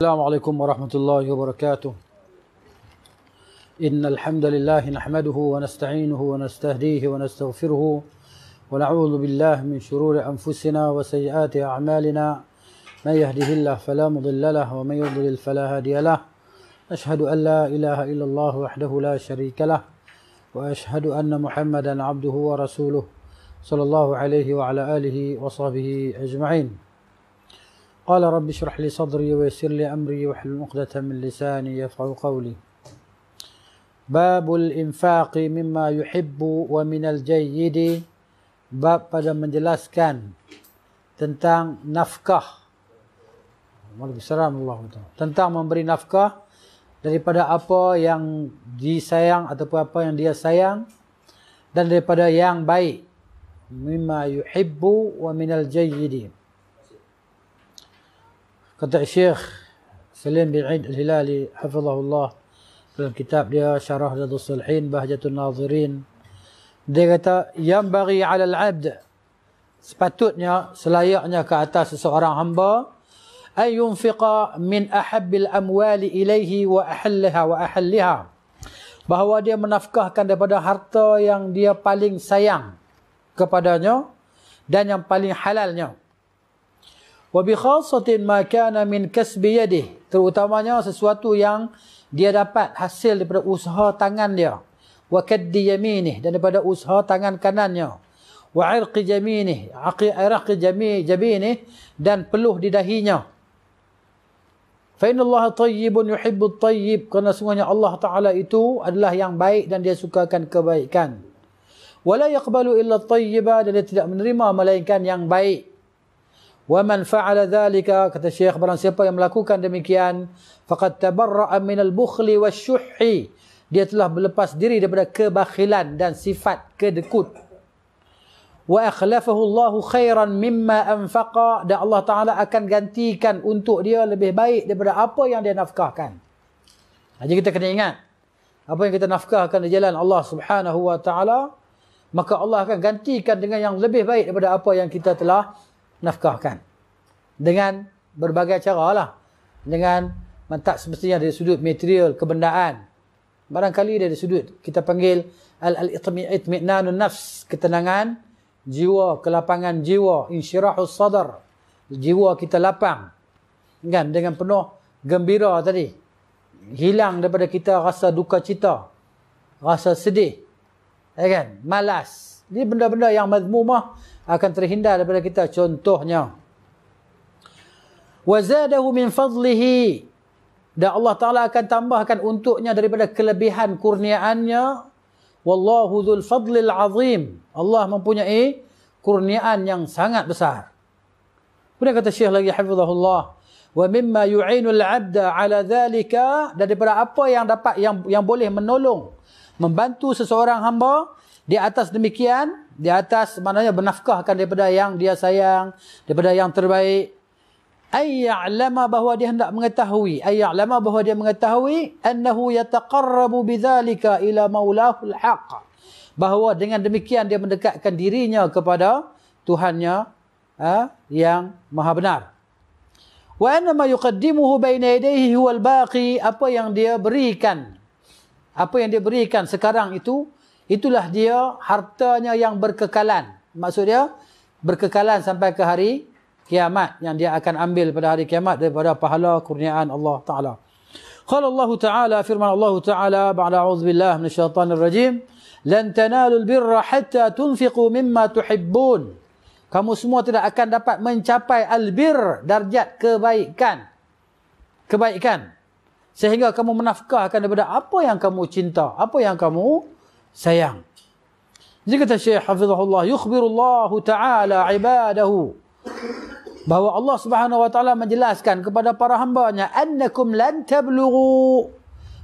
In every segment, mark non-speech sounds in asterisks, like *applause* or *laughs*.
السلام عليكم ورحمة الله وبركاته إن الحمد لله نحمده ونستعينه ونستهديه ونستغفره ونعوذ بالله من شرور أنفسنا وسيئات أعمالنا من يهده الله فلا مضل له ومن يضلل فلا هادي له أشهد أن لا إله إلا الله وحده لا شريك له وأشهد أن محمدا عبده ورسوله صلى الله عليه وعلى آله وصحبه أجمعين قال رب اشرح لي صدري ويسر لي امري واحلل عقدة من لساني يفقهوا قولي باب الانفاق مما يحب ومن الجيد باب pada menjelaskan tentang nafkah Allah tentang memberi nafkah daripada apa yang disayang ataupun apa yang dia sayang dan daripada yang baik mimma yuhibbu wa minal jayyidin Kata Syekh Salim bin Aid Al-Hilali Hafizahullah Dalam kitab dia Syarah Zadul Sulhin Bahjatul Nazirin Dia kata Yang bagi alal abd Sepatutnya Selayaknya ke atas seseorang hamba Ay yunfiqa min ahabbil amwali ilaihi wa ahalliha wa ahalliha bahawa dia menafkahkan daripada harta yang dia paling sayang kepadanya dan yang paling halalnya. Wabikhasatin ma kana min kasbi yadih. Terutamanya sesuatu yang dia dapat hasil daripada usaha tangan dia. Wa kaddi yaminih. Dan daripada usaha tangan kanannya. Wa irqi jaminih. Aqi irqi jami, jaminih. Dan peluh di dahinya. Fa'inallaha tayyibun yuhibbut tayyib. Kerana sungguhnya Allah Ta'ala itu adalah yang baik dan dia sukakan kebaikan. Wa la yakbalu illa tayyiba. Dan dia tidak menerima melainkan yang baik. Wa man fa'ala dhalika kata Syekh barang siapa yang melakukan demikian faqad tabarra'a min al-bukhli wasyuhhi. Dia telah berlepas diri daripada kebakhilan dan sifat kedekut. Wa akhlafahu Allah khairan mimma anfaqa. Dan Allah Taala akan gantikan untuk dia lebih baik daripada apa yang dia nafkahkan. Jadi kita kena ingat apa yang kita nafkahkan di jalan Allah Subhanahu wa taala maka Allah akan gantikan dengan yang lebih baik daripada apa yang kita telah nafkahkan. Dengan berbagai cara lah. Dengan tak semestinya dari sudut material, kebendaan. Barangkali dari sudut kita panggil al-itmi'itmi'nanun -al nafs, ketenangan jiwa, kelapangan jiwa, insyirahus sadar. Jiwa kita lapang. Kan? Dengan penuh gembira tadi. Hilang daripada kita rasa duka cita. Rasa sedih. Ya kan? Malas. Ini benda-benda yang mazmumah akan terhindar daripada kita contohnya wazadahu min fadlihi dan Allah Taala akan tambahkan untuknya daripada kelebihan kurniaannya wallahu dzul fadlil azim Allah mempunyai kurniaan yang sangat besar Kemudian kata Syekh lagi hafizahullah wa mimma yu'inu al-'abda 'ala dhalika daripada apa yang dapat yang yang boleh menolong membantu seseorang hamba di atas demikian di atas maknanya bernafkahkan daripada yang dia sayang daripada yang terbaik ayya'lama bahawa dia hendak mengetahui ayya'lama bahawa dia mengetahui annahu yataqarrabu bidzalika ila maulahu alhaq bahawa dengan demikian dia mendekatkan dirinya kepada tuhannya ha, yang maha benar wa annama yuqaddimuhu baina yadayhi huwa albaqi apa yang dia berikan apa yang dia berikan sekarang itu Itulah dia hartanya yang berkekalan. Maksud dia berkekalan sampai ke hari kiamat yang dia akan ambil pada hari kiamat daripada pahala kurniaan Allah Taala. Qala Allah Taala firman Allah Taala ba'da a'udzu billahi minasyaitonir rajim lan tanalul birra hatta tunfiqu mimma tuhibbun. Kamu semua tidak akan dapat mencapai albir darjat kebaikan. Kebaikan. Sehingga kamu menafkahkan daripada apa yang kamu cinta, apa yang kamu sayang. Jadi kata Syekh Hafizahullah, yukhbirullahu ta'ala ibadahu. Bahawa Allah subhanahu wa ta'ala menjelaskan kepada para hambanya, annakum lan tablughu.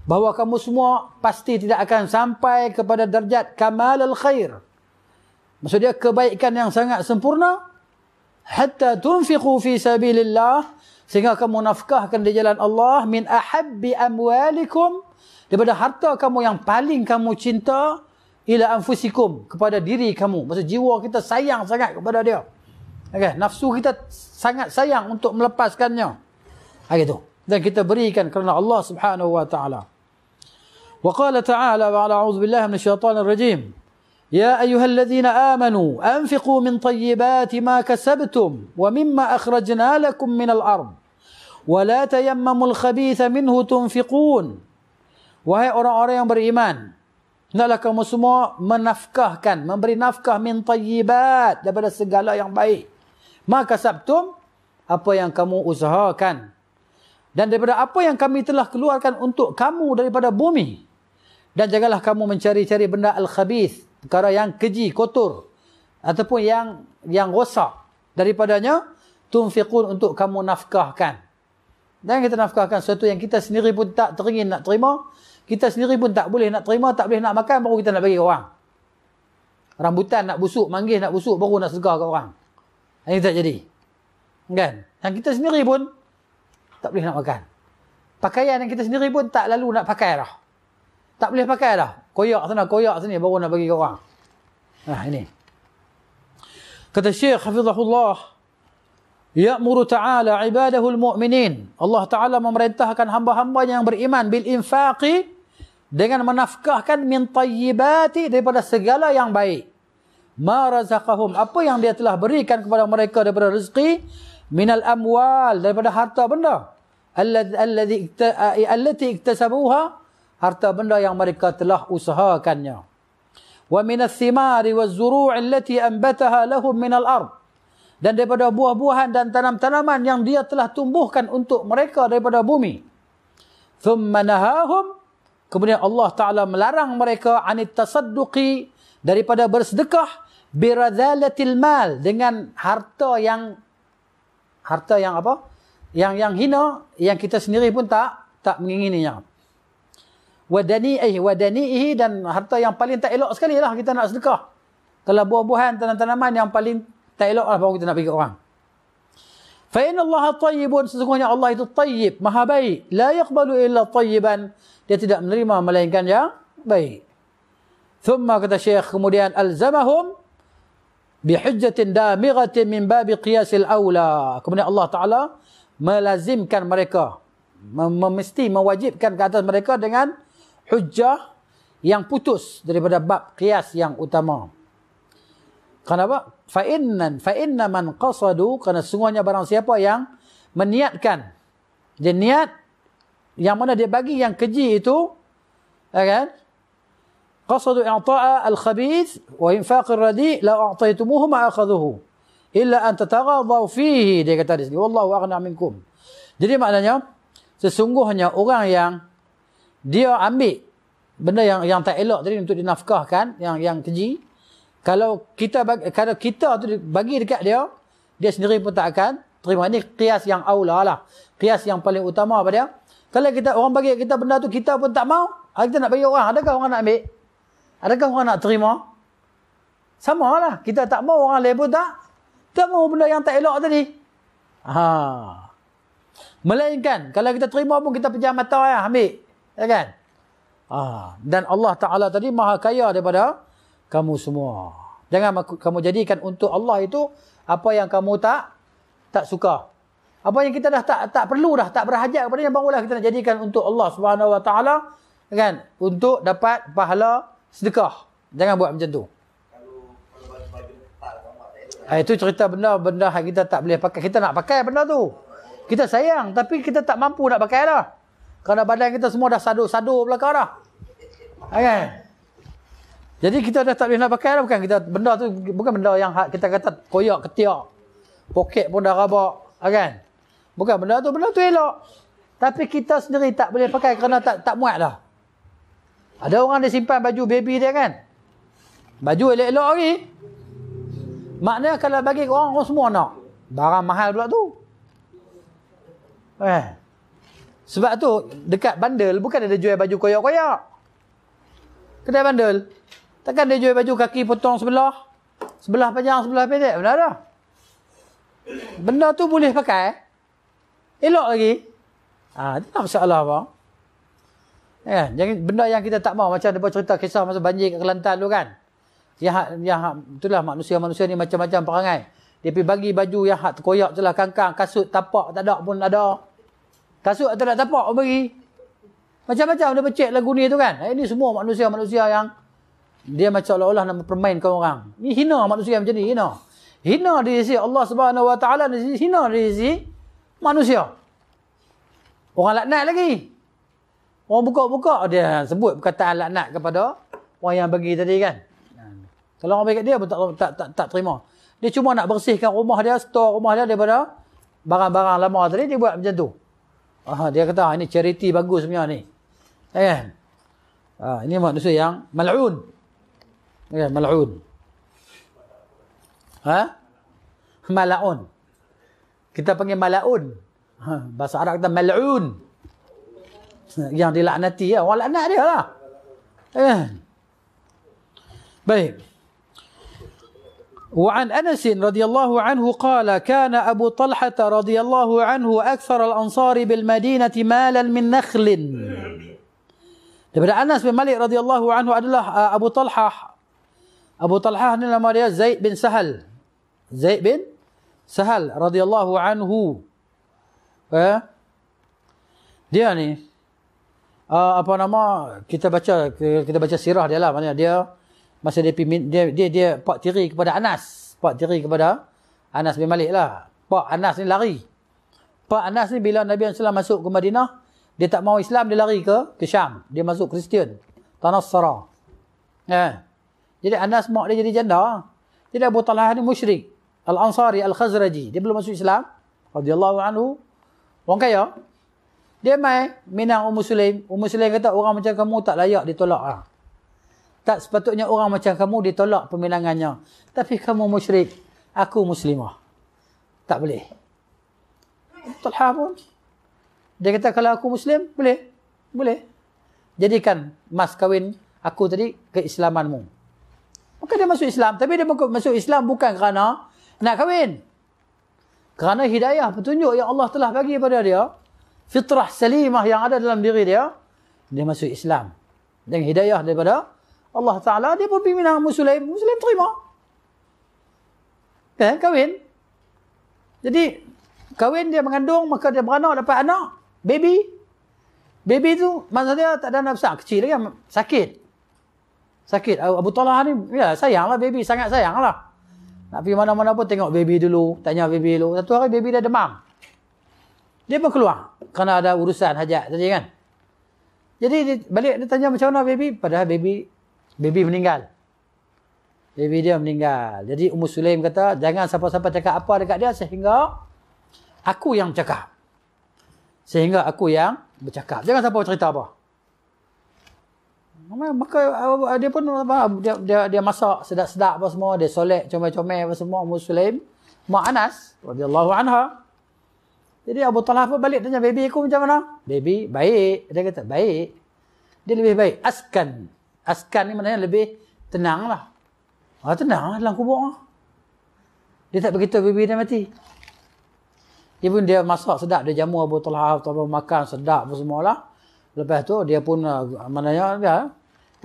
Bahawa kamu semua pasti tidak akan sampai kepada derajat kamal al-khair. Maksudnya kebaikan yang sangat sempurna. Hatta tunfiqu fi sabilillah. Sehingga kamu nafkahkan di jalan Allah. Min ahabbi amwalikum daripada harta kamu yang paling kamu cinta ila anfusikum kepada diri kamu maksud jiwa kita sayang sangat kepada dia okey nafsu kita sangat sayang untuk melepaskannya okey tu dan kita berikan kerana Allah Subhanahu wa taala wa qala ta'ala wa ala a'udzu billahi minasyaitonir rajim Ya يا أيها الذين آمنوا أنفقوا من طيبات ما كسبتم ومما أخرجنا لكم من الأرض ولا تيمموا الخبيث minhu تنفقون Wahai orang-orang yang beriman. Hendaklah kamu semua menafkahkan, memberi nafkah min tayyibat daripada segala yang baik. Maka sabtum, apa yang kamu usahakan. Dan daripada apa yang kami telah keluarkan untuk kamu daripada bumi. Dan janganlah kamu mencari-cari benda al-khabith. Perkara yang keji, kotor. Ataupun yang yang rosak. Daripadanya, tunfiqun untuk kamu nafkahkan. Dan kita nafkahkan sesuatu yang kita sendiri pun tak teringin nak terima kita sendiri pun tak boleh nak terima, tak boleh nak makan, baru kita nak bagi ke orang. Rambutan nak busuk, manggis nak busuk, baru nak segar ke orang. Ini tak jadi. Kan? Yang kita sendiri pun tak boleh nak makan. Pakaian yang kita sendiri pun tak lalu nak pakai lah. Tak boleh pakai lah. Koyak sana, koyak sini, baru nak bagi ke orang. Nah, ini. Kata Syekh Hafizahullah, Ya'muru ta'ala ibadahul mu'minin. Allah Ta'ala memerintahkan hamba-hambanya yang beriman. bil infaqi Dengan menafkahkan min tayyibati daripada segala yang baik. Ma razaqahum. Apa yang dia telah berikan kepada mereka daripada rezeki. min al amwal. Daripada harta benda. Allati iktasabuha. Harta benda yang mereka telah usahakannya. Wa minal thimari wa zuru'i allati ambataha lahum al ardu dan daripada buah-buahan dan tanam-tanaman yang dia telah tumbuhkan untuk mereka daripada bumi. Thumma nahahum kemudian Allah Taala melarang mereka anit tasadduqi daripada bersedekah biradzalatil mal dengan harta yang harta yang apa? yang yang hina yang kita sendiri pun tak tak mengingininya. Wadani'ih wadani'ihi dan harta yang paling tak elok sekali lah kita nak sedekah. Kalau buah-buahan, tanaman-tanaman yang paling tak eloklah baru kita nak pergi ke orang. Fa inna Allah tayyibun sesungguhnya Allah itu tayyib, maha baik. La yaqbalu illa tayyiban. Dia tidak menerima melainkan yang baik. Thumma kata Syekh kemudian alzamahum bi hujjatin damighatin min bab qiyas al-aula. Kemudian Allah Taala melazimkan mereka memesti mewajibkan ke atas mereka dengan hujah yang putus daripada bab qiyas yang utama. Kenapa? Fa inna fa inna man qasadu kerana sungguhnya barang siapa yang meniatkan dia niat yang mana dia bagi yang keji itu ya kan? Qasadu i'ta'a al-khabith wa infaq ar-radi' la a'taytumuhu ma akhadhuhu illa an tataghadaw fihi dia kata di sini wallahu aghna minkum. Jadi maknanya sesungguhnya orang yang dia ambil benda yang yang tak elok tadi untuk dinafkahkan yang yang keji kalau kita bagi, kalau kita tu bagi dekat dia dia sendiri pun tak akan terima ni kias yang aula lah kias yang paling utama apa dia kalau kita orang bagi kita benda tu kita pun tak mau ah, kita nak bagi orang adakah orang nak ambil adakah orang nak terima sama lah kita tak mau orang lain pun tak tak mau benda yang tak elok tadi ha melainkan kalau kita terima pun kita pejam mata ya ambil ya kan ha. dan Allah Taala tadi maha kaya daripada kamu semua. Jangan kamu jadikan untuk Allah itu apa yang kamu tak tak suka. Apa yang kita dah tak tak perlu dah, tak berhajat kepada yang barulah kita nak jadikan untuk Allah Subhanahu Wa Taala kan untuk dapat pahala sedekah. Jangan buat macam tu. Ha, itu cerita benda-benda kita tak boleh pakai. Kita nak pakai benda tu. Kita sayang tapi kita tak mampu nak pakai lah. Kerana badan kita semua dah sadu-sadu belaka dah. Ah, kan? Okay. Jadi kita dah tak boleh nak pakai dah bukan kita benda tu bukan benda yang kita kata koyak ketiak. Poket pun dah rabak, ah, kan? Bukan benda tu, benda tu elok. Tapi kita sendiri tak boleh pakai kerana tak tak muat lah. Ada orang dia simpan baju baby dia kan? Baju elok-elok lagi. Maknanya kalau bagi orang, orang semua nak. Barang mahal pula tu. Eh. Sebab tu dekat bandel bukan ada jual baju koyak-koyak. Kedai bandel. Takkan dia jual baju kaki potong sebelah. Sebelah panjang, sebelah pendek. Benar dah. Benda tu boleh pakai. Elok lagi. Ha, ah, itu tak masalah apa. Ya, jadi benda yang kita tak mau macam dia cerita kisah masa banjir kat Kelantan tu kan. Yang yang itulah manusia-manusia ni macam-macam perangai. Dia pergi bagi baju yang hak terkoyak celah kangkang, kasut tapak tak ada pun ada. Kasut atau tak ada tapak pun bagi. Macam-macam dia pecik lagu ni tu kan. Eh, ini semua manusia-manusia yang dia macam olah-olah nak mempermainkan orang. Ini hina manusia macam ni, hina. Hina dari sisi Allah Subhanahu Wa Taala dari sisi hina dari sisi manusia. Orang laknat lagi. Orang buka-buka oh, dia sebut perkataan laknat kepada orang yang bagi tadi kan. Kalau orang bagi dia pun tak, tak, tak, tak terima. Dia cuma nak bersihkan rumah dia, store rumah dia daripada barang-barang lama tadi dia buat macam tu. Ah, dia kata ah, ini charity bagus sebenarnya ni. Eh. Ah, ini manusia yang mal'un. ايه ملعون ha malaun kita panggil malaun ha, bahasa Arab kita mal'un yang dilaknati ya orang laknat dia lah eh. baik وعن أنس رضي الله عنه قال كان أبو طلحة رضي الله عنه أكثر الأنصار بالمدينة مالا من نخل daripada Anas bin Malik radhiyallahu anhu adalah Abu Talhah Abu Talha ni nama dia Zaid bin Sahal. Zaid bin Sahal radhiyallahu anhu. Eh? Dia ni uh, apa nama kita baca kita baca sirah dia lah maknanya dia masa dia pimpin dia dia dia pak tiri kepada Anas, pak tiri kepada Anas bin Malik lah. Pak Anas ni lari. Pak Anas ni bila Nabi SAW masuk ke Madinah, dia tak mau Islam, dia lari ke, ke Syam. Dia masuk Kristian. Tanah Sarah. Eh. Yeah. Jadi Anas mak dia jadi janda. Jadi Abu Talha ni musyrik. Al-Ansari, Al-Khazraji. Dia belum masuk Islam. Radiyallahu anhu. Orang kaya. Dia mai minang Ummu Sulaim. Ummu Sulaim kata orang macam kamu tak layak ditolak. Lah. Tak sepatutnya orang macam kamu ditolak peminangannya. Tapi kamu musyrik. Aku muslimah. Tak boleh. Talha pun. Dia kata kalau aku muslim, boleh. Boleh. Jadikan mas kawin aku tadi keislamanmu. Maka dia masuk Islam. Tapi dia masuk Islam bukan kerana nak kahwin. Kerana hidayah, petunjuk yang Allah telah bagi kepada dia. Fitrah salimah yang ada dalam diri dia. Dia masuk Islam. Dengan hidayah daripada Allah Ta'ala. Dia pun pergi Muslim. Muslim terima. Eh, kahwin. Jadi, kahwin dia mengandung, maka dia beranak dapat anak. Baby. Baby tu, maksudnya tak ada anak besar. Kecil lagi, sakit. Sakit. Abu Talha ni, ya sayanglah baby. Sangat sayanglah. Nak pergi mana-mana pun tengok baby dulu. Tanya baby dulu. Satu hari baby dah demam. Dia pun keluar. Kerana ada urusan hajat tadi kan. Jadi dia balik dia tanya macam mana baby. Padahal baby baby meninggal. Baby dia meninggal. Jadi umur Sulaim kata, jangan siapa-siapa cakap apa dekat dia sehingga aku yang cakap. Sehingga aku yang bercakap. Jangan siapa cerita apa maka uh, dia pun apa dia dia, dia masak sedap-sedap apa semua dia solat comel-comel apa semua muslim mak Anas radhiyallahu anha jadi Abu Talha pun balik tanya baby aku macam mana baby baik dia kata baik dia lebih baik askan askan ni maknanya lebih tenang lah ah, tenang lah dalam kubur lah. dia tak begitu baby dia mati dia pun dia masak sedap dia jamu Abu Talha Abu Talha makan sedap apa semua lah Lepas tu dia pun uh, mana ya,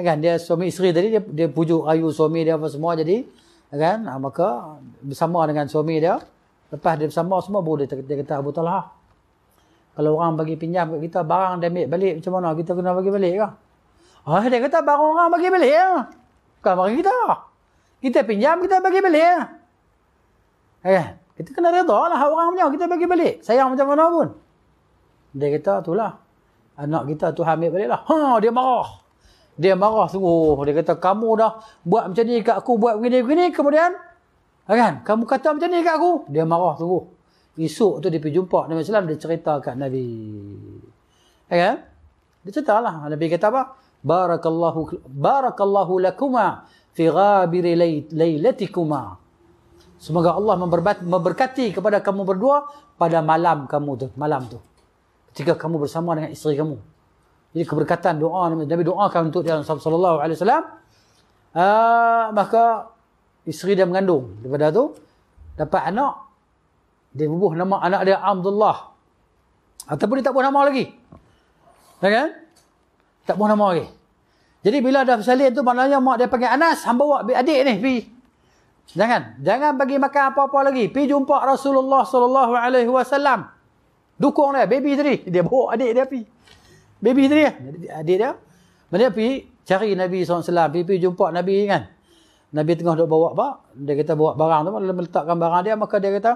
kan dia suami isteri tadi dia dia pujuk rayu suami dia apa semua jadi kan ah, maka bersama dengan suami dia lepas dia bersama semua baru dia, dia kata Abu ah, Talha kalau orang bagi pinjam kat kita barang dia ambil balik macam mana kita kena bagi balik ke Oh ah, dia kata barang orang bagi balik ya bukan barang kita kita pinjam kita bagi balik ya kan kita kena reda lah orang punya kita bagi balik sayang macam mana pun dia kata itulah anak kita tu ambil balik lah ha dia marah dia marah sungguh. Oh, dia kata, kamu dah buat macam ni kat aku. Buat begini-begini. Kemudian, kan? Kamu kata macam ni kat aku. Dia marah sungguh. Esok tu dia pergi jumpa Nabi SAW. Dia cerita kat Nabi. Eh, kan? Dia cerita lah. Nabi kata apa? Barakallahu, barakallahu lakuma fi ghabiri laylatikuma. Semoga Allah memberkati kepada kamu berdua pada malam kamu tu. Malam tu. Ketika kamu bersama dengan isteri kamu. Jadi keberkatan doa Nabi doakan untuk dia sallallahu alaihi wasallam. Ah maka isteri dia mengandung. Daripada tu dapat anak dia bubuh nama anak dia Abdullah. Ataupun dia tak buah nama lagi. Ya kan? Tak buah nama lagi. Jadi bila dah bersalin tu maknanya mak dia panggil Anas hamba bawa adik ni pi. Jangan, jangan bagi makan apa-apa lagi. Pi jumpa Rasulullah SAW. alaihi Dukung dia, baby tadi. Dia bawa adik dia pergi. Baby tadi Adik dia. Mereka pergi cari Nabi SAW. Dia pergi jumpa Nabi kan. Nabi tengah duduk bawa apa? Dia kata bawa barang tu. Dia meletakkan barang dia. Maka dia kata.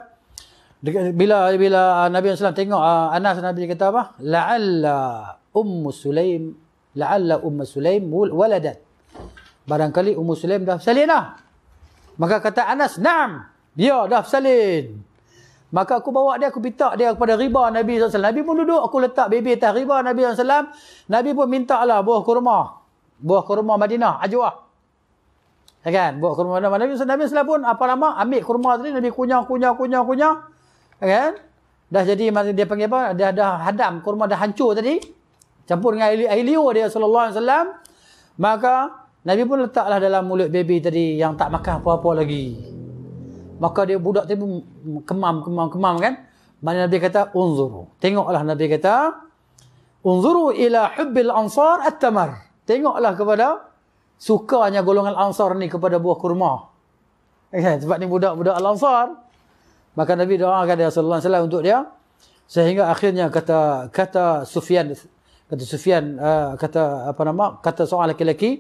Bila bila Nabi SAW tengok ah, Anas Nabi kata apa? La'alla Ummu Sulaim. La'alla Ummu Sulaim waladat. Barangkali Ummu Sulaim dah salin lah. Maka kata Anas, Naam. Dia dah salin. Maka aku bawa dia, aku pita dia kepada riba Nabi SAW. Nabi pun duduk, aku letak baby atas riba Nabi SAW. Nabi pun minta lah buah kurma. Buah kurma Madinah, ajwah. Ya kan? Buah kurma Madinah. Nabi SAW, Nabi SAW pun apa lama ambil kurma tadi. Nabi kunyah, kunyah, kunyah, kunyah. Ya kan? Dah jadi, dia panggil apa? Dia dah hadam, kurma dah hancur tadi. Campur dengan air, air liur dia SAW. Maka Nabi pun letaklah dalam mulut baby tadi yang tak makan apa-apa lagi. Maka dia budak tadi kemam, kemam, kemam kan. Mana Nabi kata, unzuru. Tengoklah Nabi kata, unzuru ila hubbil ansar at-tamar. Tengoklah kepada sukanya golongan ansar ni kepada buah kurma. Eh, kan? Sebab ni budak-budak al-ansar. Maka Nabi doakan dia sallallahu alaihi wasallam untuk dia. Sehingga akhirnya kata kata Sufyan kata Sufyan uh, kata apa nama kata seorang lelaki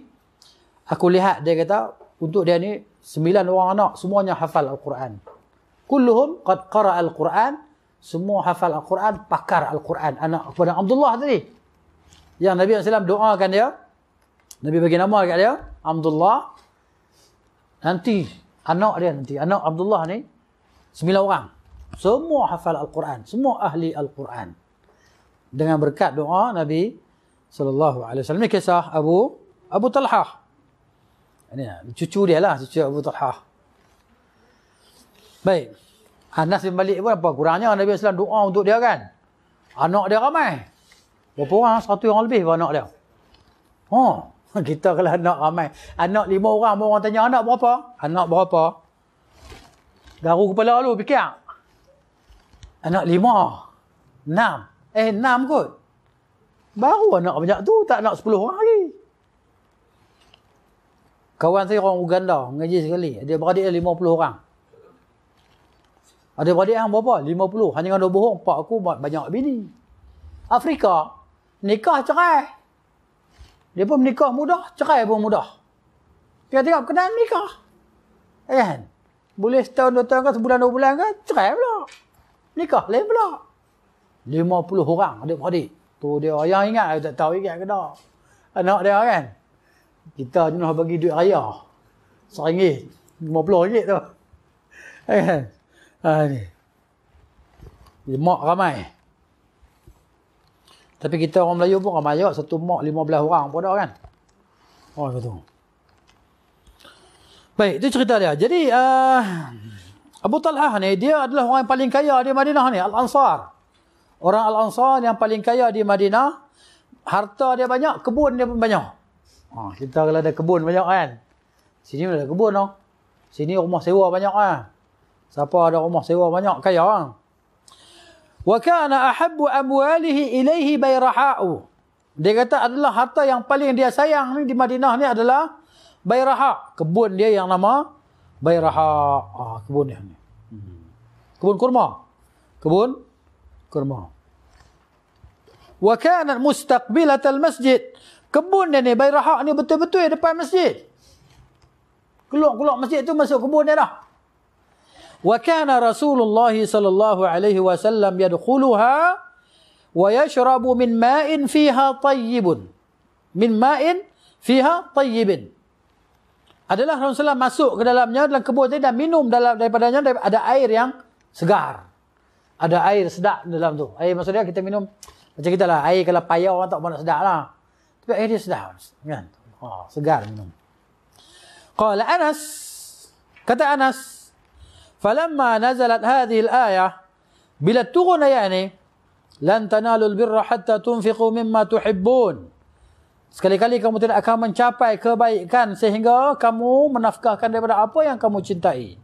aku lihat dia kata untuk dia ni Sembilan orang anak semuanya hafal Al-Quran. Kulluhum qad qara Al-Quran. Semua hafal Al-Quran, pakar Al-Quran. Anak kepada Abdullah tadi. Yang Nabi SAW doakan dia. Nabi bagi nama dekat dia. Abdullah. Nanti anak dia nanti. Anak Abdullah ni. Sembilan orang. Semua hafal Al-Quran. Semua ahli Al-Quran. Dengan berkat doa Nabi SAW. Kisah Abu Abu Talhah. Ini cucu dia lah, cucu Abu Talha. Baik. Anas ah, bin Malik pun apa? Kurangnya Nabi SAW doa untuk dia kan? Anak dia ramai. Berapa orang? Satu orang lebih pun anak dia. Oh, *laughs* kita kalau anak ramai. Anak lima orang, mau orang tanya anak berapa? Anak berapa? Garu kepala lu, fikir. Anak lima. Enam. Eh, enam kot. Baru anak banyak tu, tak nak sepuluh orang lagi. Kawan saya orang Uganda mengaji sekali. Dia beradik dia 50 orang. Ada beradik yang berapa? 50. Hanya kalau bohong, pak aku banyak bini. Afrika, nikah cerai. Dia pun nikah mudah, cerai pun mudah. Tengah-tengah kena nikah. Eh, boleh setahun, dua tahun sebulan, dua bulan ke, cerai pula. Nikah lain pula. 50 orang ada beradik Tu dia, yang ingat, tak tahu ingat ke tak. Anak dia kan. Kita ni nak bagi duit raya. Seringgit. lima 50 ringgit tu. Kan? Ha, ni. Di mak ramai. Tapi kita orang Melayu pun ramai juga. Satu mak belah orang pun ada kan? Oh, betul. Baik, itu cerita dia. Jadi, uh, Abu Talha ni, dia adalah orang yang paling kaya di Madinah ni. Al-Ansar. Orang Al-Ansar yang paling kaya di Madinah. Harta dia banyak, kebun dia pun banyak. Ha, kita kalau ada kebun banyak kan. Sini ada kebun oh. Sini rumah sewa banyak ah. Siapa ada rumah sewa banyak kaya orang. Ha. Wa kana ahabbu amwalihi ilayhi bayraha'u. Dia kata adalah harta yang paling dia sayang ni di Madinah ni adalah Bayraha. Kebun dia yang nama Bayraha. Ah, ha, kebun dia ni. Kebun kurma. Kebun kurma. Wa kanat mustaqbilat al-masjid. Kebun dia ni, Bayi Rahak ni betul-betul depan masjid. Keluar-keluar masjid tu masuk kebun dia dah. Wa kana Rasulullah sallallahu alaihi wasallam yadkhuluha wa yashrabu min ma'in fiha tayyib Min ma'in fiha tayyib. Adalah Rasulullah masuk ke dalamnya dalam kebun tadi dan minum dalam daripadanya ada air yang segar. Ada air sedap dalam tu. Air maksudnya kita minum macam kita lah. Air kalau payau orang tak pernah sedap lah. Tapi air dia sedap. Kan? Oh, segar minum. Qala Anas. Kata Anas. Falamma nazalat hadhi al-ayah. Bila turun ayat ni. Lan tanalul birra hatta tunfiqu mimma tuhibbun. Sekali-kali kamu tidak akan mencapai kebaikan sehingga kamu menafkahkan daripada apa yang kamu cintai.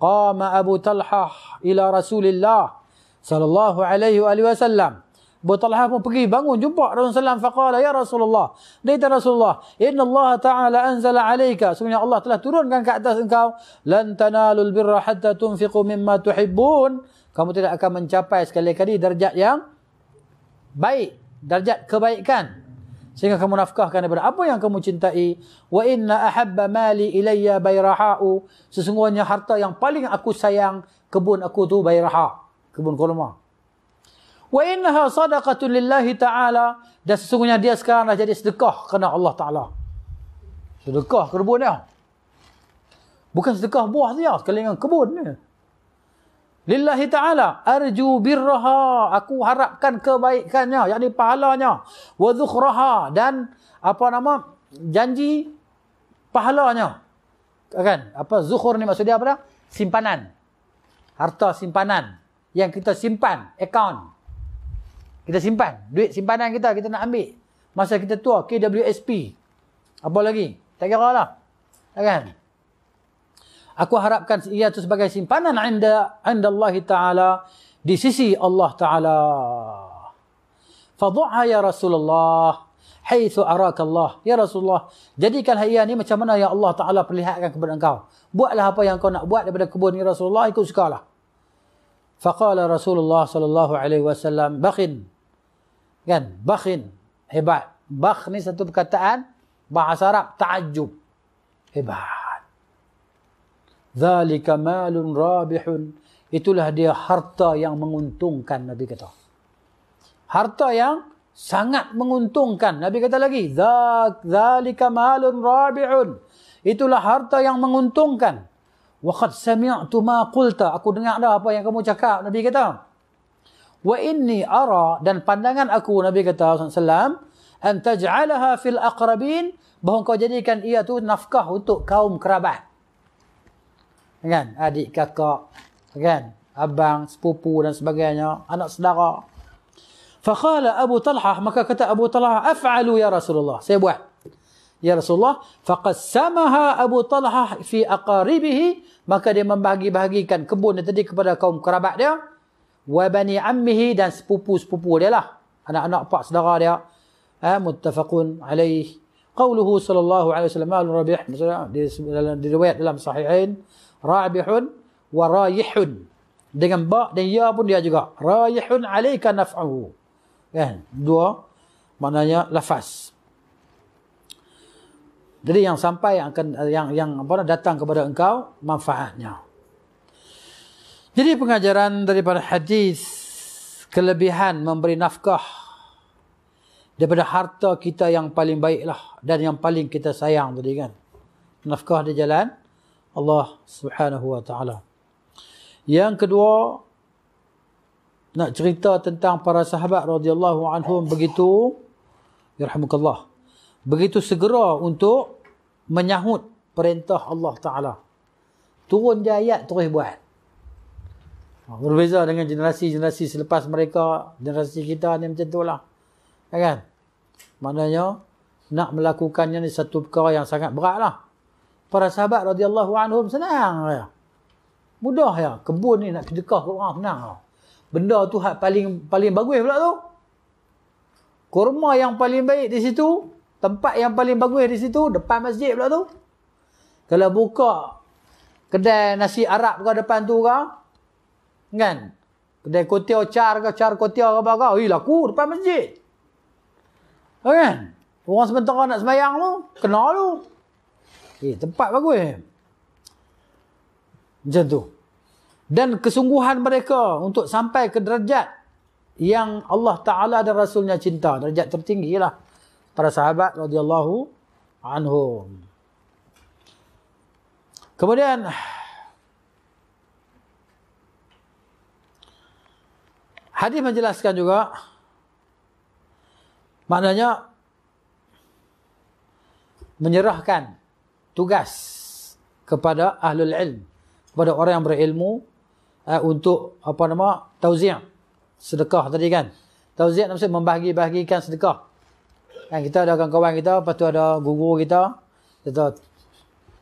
Qama Abu Talhah ila Rasulillah sallallahu alaihi wa sallam. Abu Talha pun pergi bangun jumpa Rasulullah faqala ya Rasulullah dia Rasulullah Inna Allah ta'ala anzala alayka sebenarnya Allah telah turunkan ke atas engkau lan tanalul birra hatta tunfiqu mimma tuhibbun kamu tidak akan mencapai sekali-kali darjat yang baik darjat kebaikan sehingga kamu nafkahkan daripada apa yang kamu cintai wa inna ahabba mali ilayya bayraha'u sesungguhnya harta yang paling aku sayang kebun aku tu bayraha kebun kurma Wa innaha sadaqatu lillahi ta'ala. Dan sesungguhnya dia sekarang dah jadi sedekah kerana Allah Ta'ala. Sedekah kebun dia. Bukan sedekah buah dia. Sekali dengan kebun dia. Lillahi ta'ala arju birraha. Aku harapkan kebaikannya. Yang ini pahalanya. Wa Dan apa nama? Janji pahalanya. Kan? Apa zukhur ni maksud dia apa dah? Simpanan. Harta simpanan. Yang kita simpan. Account. Kita simpan. Duit simpanan kita, kita nak ambil. Masa kita tua, KWSP. Apa lagi? Tak kira lah. Kan? Aku harapkan ia itu sebagai simpanan anda, anda Allah Ta'ala di sisi Allah Ta'ala. Fadu'ha ya Rasulullah. Haythu arakallah. Ya Rasulullah. Jadikan ia ini macam mana yang Allah Ta'ala perlihatkan kepada engkau. Buatlah apa yang kau nak buat daripada kebun ya Rasulullah. Ikut sukalah. Faqala Rasulullah sallallahu alaihi wasallam bakhin Kan? Bakhin. Hebat. Bakh ni satu perkataan bahasa Arab. Ta'ajub. Hebat. Zalika malun rabihun. Itulah dia harta yang menguntungkan. Nabi kata. Harta yang sangat menguntungkan. Nabi kata lagi. Zalika malun rabihun. Itulah harta yang menguntungkan. Waqad sami'tu ma qulta. Aku dengar dah apa yang kamu cakap. Nabi kata wa inni ara dan pandangan aku nabi kata sallallahu an taj'alaha fil aqrabin bahawa engkau jadikan ia tu nafkah untuk kaum kerabat kan adik kakak kan abang sepupu dan sebagainya anak saudara fa qala abu talhah maka kata abu talhah af'alu ya rasulullah saya buat ya rasulullah faqassamaha abu talhah fi aqaribihi maka dia membahagi-bahagikan kebun dia tadi kepada kaum kerabat dia wa bani ammihi dan sepupu-sepupu dia lah. Anak-anak pak saudara dia. Ha, muttafaqun alaih. Qawluhu sallallahu alaihi wasallam al rabih dalam diriwayat dalam sahihain rabihun wa rayihun dengan ba dan ya pun dia juga rayihun alayka naf'uhu ya dua maknanya lafaz jadi yang sampai yang akan yang yang apa datang kepada engkau manfaatnya jadi pengajaran daripada hadis kelebihan memberi nafkah daripada harta kita yang paling baiklah dan yang paling kita sayang tadi kan. Nafkah di jalan Allah Subhanahu Wa Taala. Yang kedua nak cerita tentang para sahabat radhiyallahu anhum begitu yarhamukallah. Begitu segera untuk menyahut perintah Allah Taala. Turun dia ayat terus buat. Ha, berbeza dengan generasi-generasi selepas mereka, generasi kita ni macam tu lah. Ya kan? Maknanya, nak melakukannya ni satu perkara yang sangat berat lah. Para sahabat radhiyallahu anhum senang. Ya. Mudah ya. Kebun ni nak kedekah ke orang senang. Lah. Benda tu hak paling paling bagus pula tu. Kurma yang paling baik di situ. Tempat yang paling bagus di situ. Depan masjid pula tu. Kalau buka kedai nasi Arab ke depan tu ke kan kedai kotia char ke char kotia ke apa ke oi laku depan masjid kan orang sebentar nak sembahyang tu kena tu eh tempat bagus eh. macam tu dan kesungguhan mereka untuk sampai ke derajat yang Allah Ta'ala dan Rasulnya cinta. Derajat tertinggi lah. Para sahabat radhiyallahu anhum. Kemudian, Hadis menjelaskan juga maknanya menyerahkan tugas kepada ahli ilmu kepada orang yang berilmu uh, untuk apa nama tauzi' sedekah tadi kan tauzi' maksud membahagi-bahagikan sedekah kan kita ada kawan-kawan kita lepas tu ada guru kita kita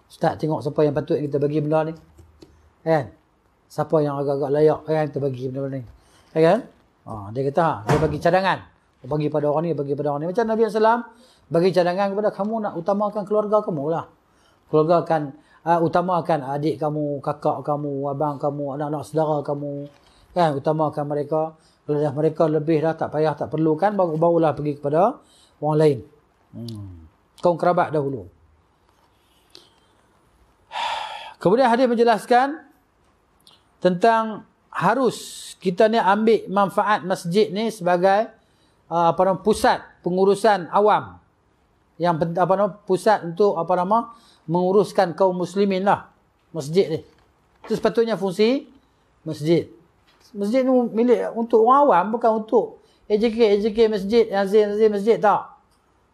start tengok siapa yang patut kita bagi benda ni kan siapa yang agak-agak layak kan kita bagi benda, -benda ni Ya kan? Oh, dia kata, ha, dia bagi cadangan. Dia bagi pada orang ni, bagi pada orang ni. Macam Nabi SAW, bagi cadangan kepada kamu nak utamakan keluarga kamu lah. Keluarga akan, uh, utamakan adik kamu, kakak kamu, abang kamu, anak-anak saudara kamu. Kan? Utamakan mereka. Kalau dah mereka lebih dah tak payah, tak perlukan, baru barulah pergi kepada orang lain. Hmm. Kau kerabat dahulu. Kemudian hadis menjelaskan tentang harus kita ni ambil manfaat masjid ni sebagai uh, apa nama pusat pengurusan awam yang apa nama pusat untuk apa nama menguruskan kaum muslimin lah masjid ni itu sepatutnya fungsi masjid masjid ni milik untuk orang awam bukan untuk ejek ejek masjid yang zin masjid tak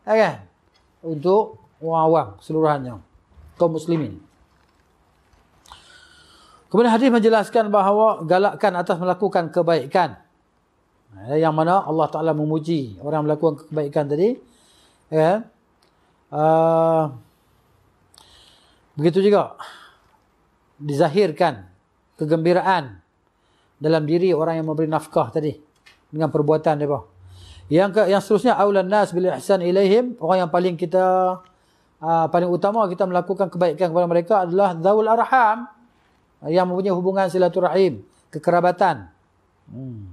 ya kan untuk orang awam seluruhannya kaum muslimin Kemudian hadis menjelaskan bahawa galakkan atas melakukan kebaikan. Eh, yang mana Allah Ta'ala memuji orang melakukan kebaikan tadi. Ya. Uh, begitu juga. Dizahirkan kegembiraan dalam diri orang yang memberi nafkah tadi. Dengan perbuatan dia. Yang ke, yang seterusnya, awlan nas bila ihsan ilaihim. Orang yang paling kita, uh, paling utama kita melakukan kebaikan kepada mereka adalah zawul arham yang mempunyai hubungan silaturahim, kekerabatan. Hmm.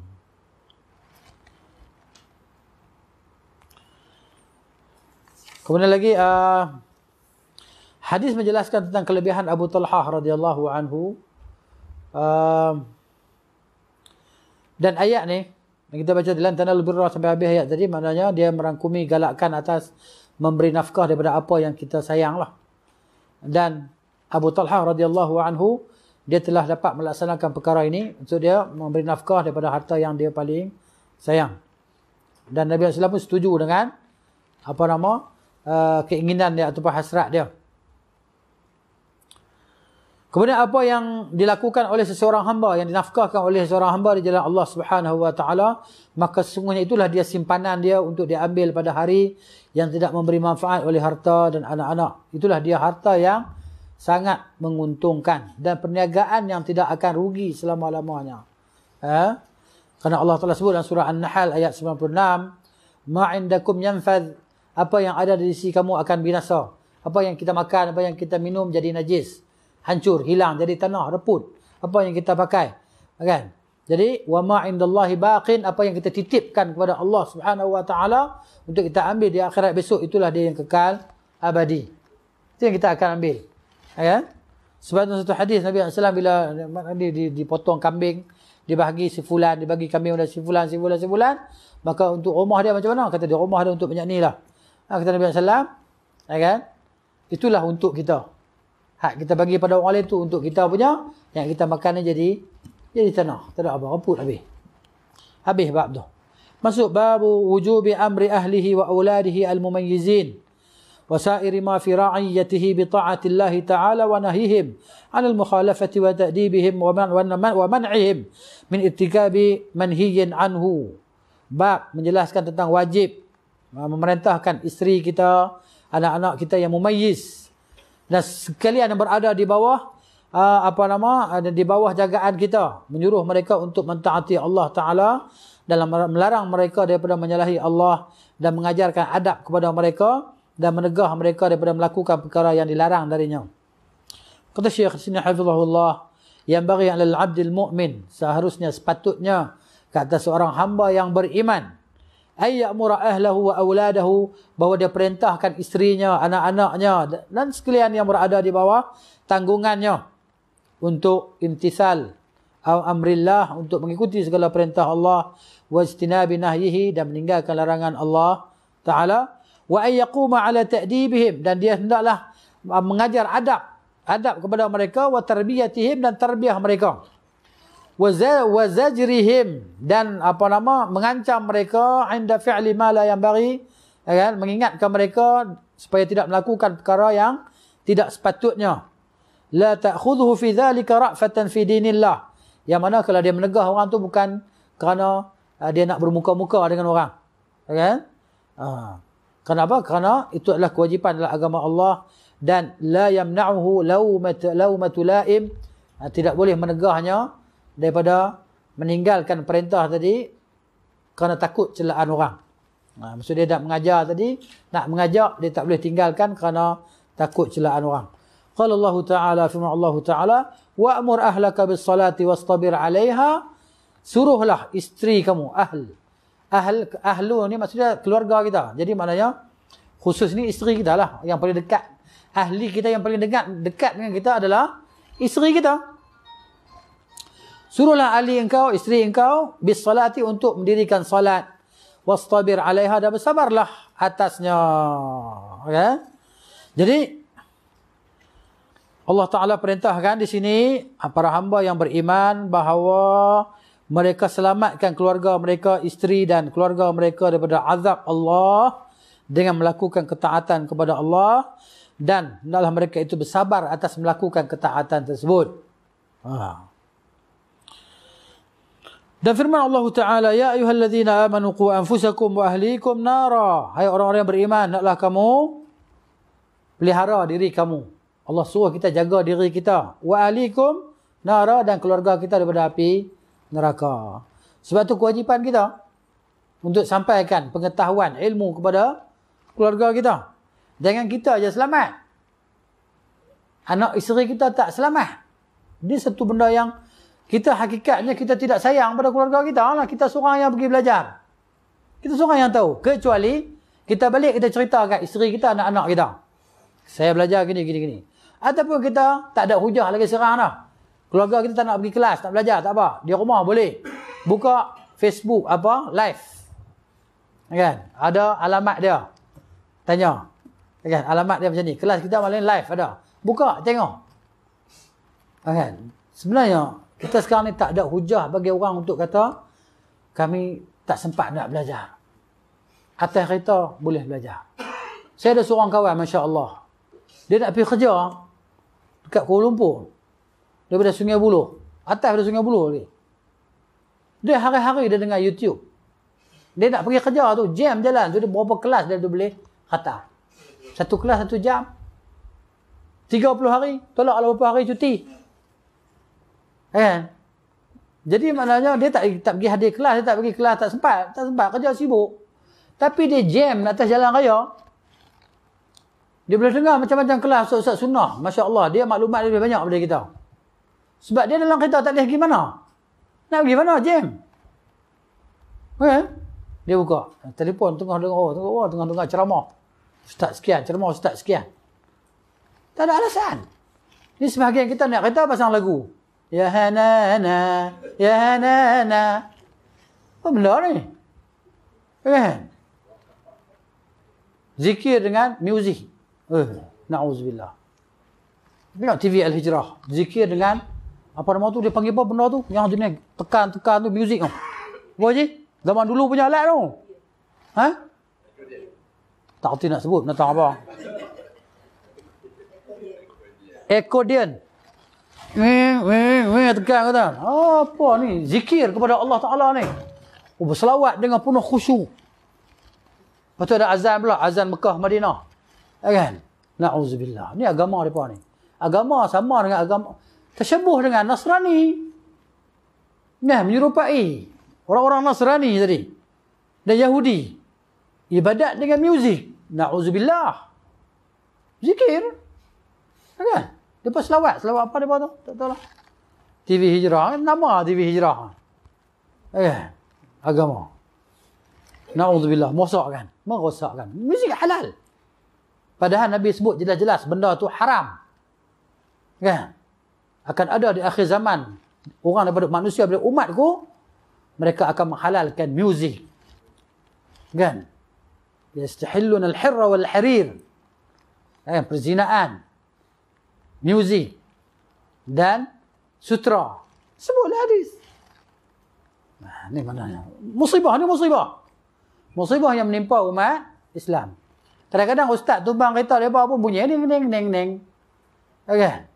Kemudian lagi uh, hadis menjelaskan tentang kelebihan Abu Talha radhiyallahu anhu. Uh, dan ayat ni yang kita baca di lantana lebih roh sampai habis ayat tadi maknanya dia merangkumi galakkan atas memberi nafkah daripada apa yang kita sayang lah. Dan Abu Talha radhiyallahu anhu dia telah dapat melaksanakan perkara ini untuk dia memberi nafkah daripada harta yang dia paling sayang. Dan Nabi SAW pun setuju dengan apa nama uh, keinginan dia ataupun hasrat dia. Kemudian apa yang dilakukan oleh seseorang hamba yang dinafkahkan oleh seseorang hamba di jalan Allah Subhanahu Wa Taala maka sungguhnya itulah dia simpanan dia untuk diambil pada hari yang tidak memberi manfaat oleh harta dan anak-anak. Itulah dia harta yang sangat menguntungkan dan perniagaan yang tidak akan rugi selama-lamanya. Ha? Karena Allah telah sebut dalam surah An-Nahl ayat 96, Ma'indakum indakum yanfad" Apa yang ada di sisi kamu akan binasa. Apa yang kita makan, apa yang kita minum jadi najis. Hancur, hilang, jadi tanah, reput. Apa yang kita pakai. Kan? Jadi, wa ma'indallahi baqin Apa yang kita titipkan kepada Allah Subhanahu Wa Taala untuk kita ambil di akhirat besok, itulah dia yang kekal abadi. Itu yang kita akan ambil. Ya? Kan? Sebab satu hadis Nabi SAW bila dia dipotong kambing, dibahagi si fulan, dibagi kambing oleh si fulan, si fulan, si fulan. Maka untuk rumah dia macam mana? Kata dia rumah dia untuk banyak ni lah. Ha, kata Nabi SAW, ya kan? itulah untuk kita. Hak kita bagi pada orang lain tu untuk kita punya yang kita makan ni jadi jadi tanah. Tak ada apa rumput habis. Habis bab tu. Masuk babu wujubi amri ahlihi wa auladihi al-mumayyizin. وسائر ما في رعيته بطاعة الله تعالى ونهيهم عن المخالفة وتأديبهم ومنعهم من ارتكاب منهي عنه باب menjelaskan tentang wajib memerintahkan isteri kita anak-anak kita yang mumayyiz dan sekalian yang berada di bawah ah, apa nama ada di bawah jagaan kita menyuruh mereka untuk mentaati Allah taala dalam melarang mereka daripada menyalahi Allah dan mengajarkan adab kepada mereka dan menegah mereka daripada melakukan perkara yang dilarang darinya. Kata Syekh Sini Hafizullahullah, yang bagi yang abdil mu'min, seharusnya sepatutnya, kata seorang hamba yang beriman, ayya mura ahlahu wa awladahu, bahawa dia perintahkan isterinya, anak-anaknya, dan sekalian yang berada di bawah, tanggungannya, untuk intisal, amrillah, untuk mengikuti segala perintah Allah, wa istinabi dan meninggalkan larangan Allah, Ta'ala, wa ayyakuma ala ta'dibihim dan dia hendaklah uh, mengajar adab adab kepada mereka wa tarbiyatihim dan tarbiyah mereka wa wa zajrihim dan apa nama mengancam mereka inda fi'li ma la yanbaghi ya kan mengingatkan mereka supaya tidak melakukan perkara yang tidak sepatutnya la ta'khudhu fi dhalika ra'fatan fi dinillah yang mana kalau dia menegah orang tu bukan kerana uh, dia nak bermuka-muka dengan orang ya kan ah. Kenapa? Kerana itu adalah kewajipan dalam agama Allah dan la yamna'uhu laumatu laim ha, tidak boleh menegahnya daripada meninggalkan perintah tadi kerana takut celaan orang. Ha, maksud dia nak mengajar tadi, nak mengajar dia tak boleh tinggalkan kerana takut celaan orang. Qala Allah Ta'ala firman Allah Ta'ala wa'mur ahlaka bis-salati wastabir 'alayha suruhlah isteri kamu ahli ahl ahlu ni maksudnya keluarga kita. Jadi maknanya khusus ni isteri kita lah yang paling dekat. Ahli kita yang paling dekat dekat dengan kita adalah isteri kita. Suruhlah ahli engkau, isteri engkau bis salati untuk mendirikan salat. was Wastabir alaiha dan bersabarlah atasnya. Okay? Jadi Allah Ta'ala perintahkan di sini ah, para hamba yang beriman bahawa mereka selamatkan keluarga mereka, isteri dan keluarga mereka daripada azab Allah dengan melakukan ketaatan kepada Allah dan dalam mereka itu bersabar atas melakukan ketaatan tersebut. Ha. Dan firman Allah Ta'ala, Ya ayuhalladzina amanu ku anfusakum wa ahlikum nara. Hai orang-orang yang beriman, naklah kamu pelihara diri kamu. Allah suruh kita jaga diri kita. Wa alikum nara dan keluarga kita daripada api neraka. Sebab tu kewajipan kita untuk sampaikan pengetahuan ilmu kepada keluarga kita. Jangan kita aja selamat. Anak isteri kita tak selamat. Ini satu benda yang kita hakikatnya kita tidak sayang pada keluarga kita. Lah. Kita seorang yang pergi belajar. Kita seorang yang tahu. Kecuali kita balik kita cerita kat isteri kita, anak-anak kita. Saya belajar gini, gini, gini. Ataupun kita tak ada hujah lagi serang dah. Keluarga kita tak nak pergi kelas, tak belajar, tak apa. Di rumah boleh. Buka Facebook apa, live. Kan? Ada alamat dia. Tanya. Kan? Alamat dia macam ni. Kelas kita malam live ada. Buka, tengok. Kan? Sebenarnya, kita sekarang ni tak ada hujah bagi orang untuk kata kami tak sempat nak belajar. Atas kereta boleh belajar. Saya ada seorang kawan, Masya Allah. Dia nak pergi kerja dekat Kuala Lumpur daripada Sungai Buloh. Atas daripada Sungai Buloh ni. Dia hari-hari dia dengar YouTube. Dia nak pergi kerja tu, jam jalan. Jadi so, dia berapa kelas dia tu boleh kata Satu kelas satu jam. 30 hari, tolak lah berapa hari cuti. Eh, Jadi maknanya dia tak tak pergi hadir kelas, dia tak pergi kelas, tak sempat. Tak sempat, kerja sibuk. Tapi dia jam atas jalan raya. Dia boleh dengar macam-macam kelas sesuatu Sunnah. Masya Allah, dia maklumat lebih banyak daripada kita. Sebab dia dalam kereta tak boleh pergi mana. Nak pergi mana, Jim? Eh? Dia buka. Telefon tengah dengar. Oh, tengah, oh, tengah dengar ceramah. Ustaz sekian, ceramah ustaz sekian. Tak ada alasan. Ini sebahagian kita nak kereta pasang lagu. Ya hanana, ya hanana. Apa benda ni? Eh? Zikir dengan muzik. Eh, na'udzubillah. Tengok TV Al-Hijrah. Zikir dengan apa nama tu dia panggil apa benda tu? Yang jenis tekan-tekan tu music tu. Apa je? Zaman dulu punya alat tu. Ha? Tak kerti nak sebut benda apa. Ekodian. Weh, tekan kata. Apa ni? Zikir kepada Allah Ta'ala ni. Oh, berselawat dengan penuh khusyuk. Lepas tu ada azan pula. Azan Mekah, Madinah. Kan? Na'udzubillah. Ni agama mereka ni. Agama sama dengan agama tersebuh dengan Nasrani. Nah, menyerupai orang-orang Nasrani tadi. Dan Yahudi. Ibadat dengan muzik. Na'udzubillah. Zikir. Kan? Okay. Lepas selawat. Selawat apa lepas tu? Tak tahu lah. TV Hijrah. Kan? Nama TV Hijrah. Okay. Eh, agama. Na'udzubillah. Mosak kan? Merosak kan? Muzik halal. Padahal Nabi sebut jelas-jelas benda tu haram. Kan? akan ada di akhir zaman orang daripada manusia daripada umatku mereka akan menghalalkan muzik kan yastahilluna al-hirra wal harir eh, perzinaan muzik dan sutra sebut lah hadis nah ni mana musibah ni musibah musibah yang menimpa umat Islam kadang-kadang ustaz tumbang kereta depa pun bunyi ni neng neng neng okay.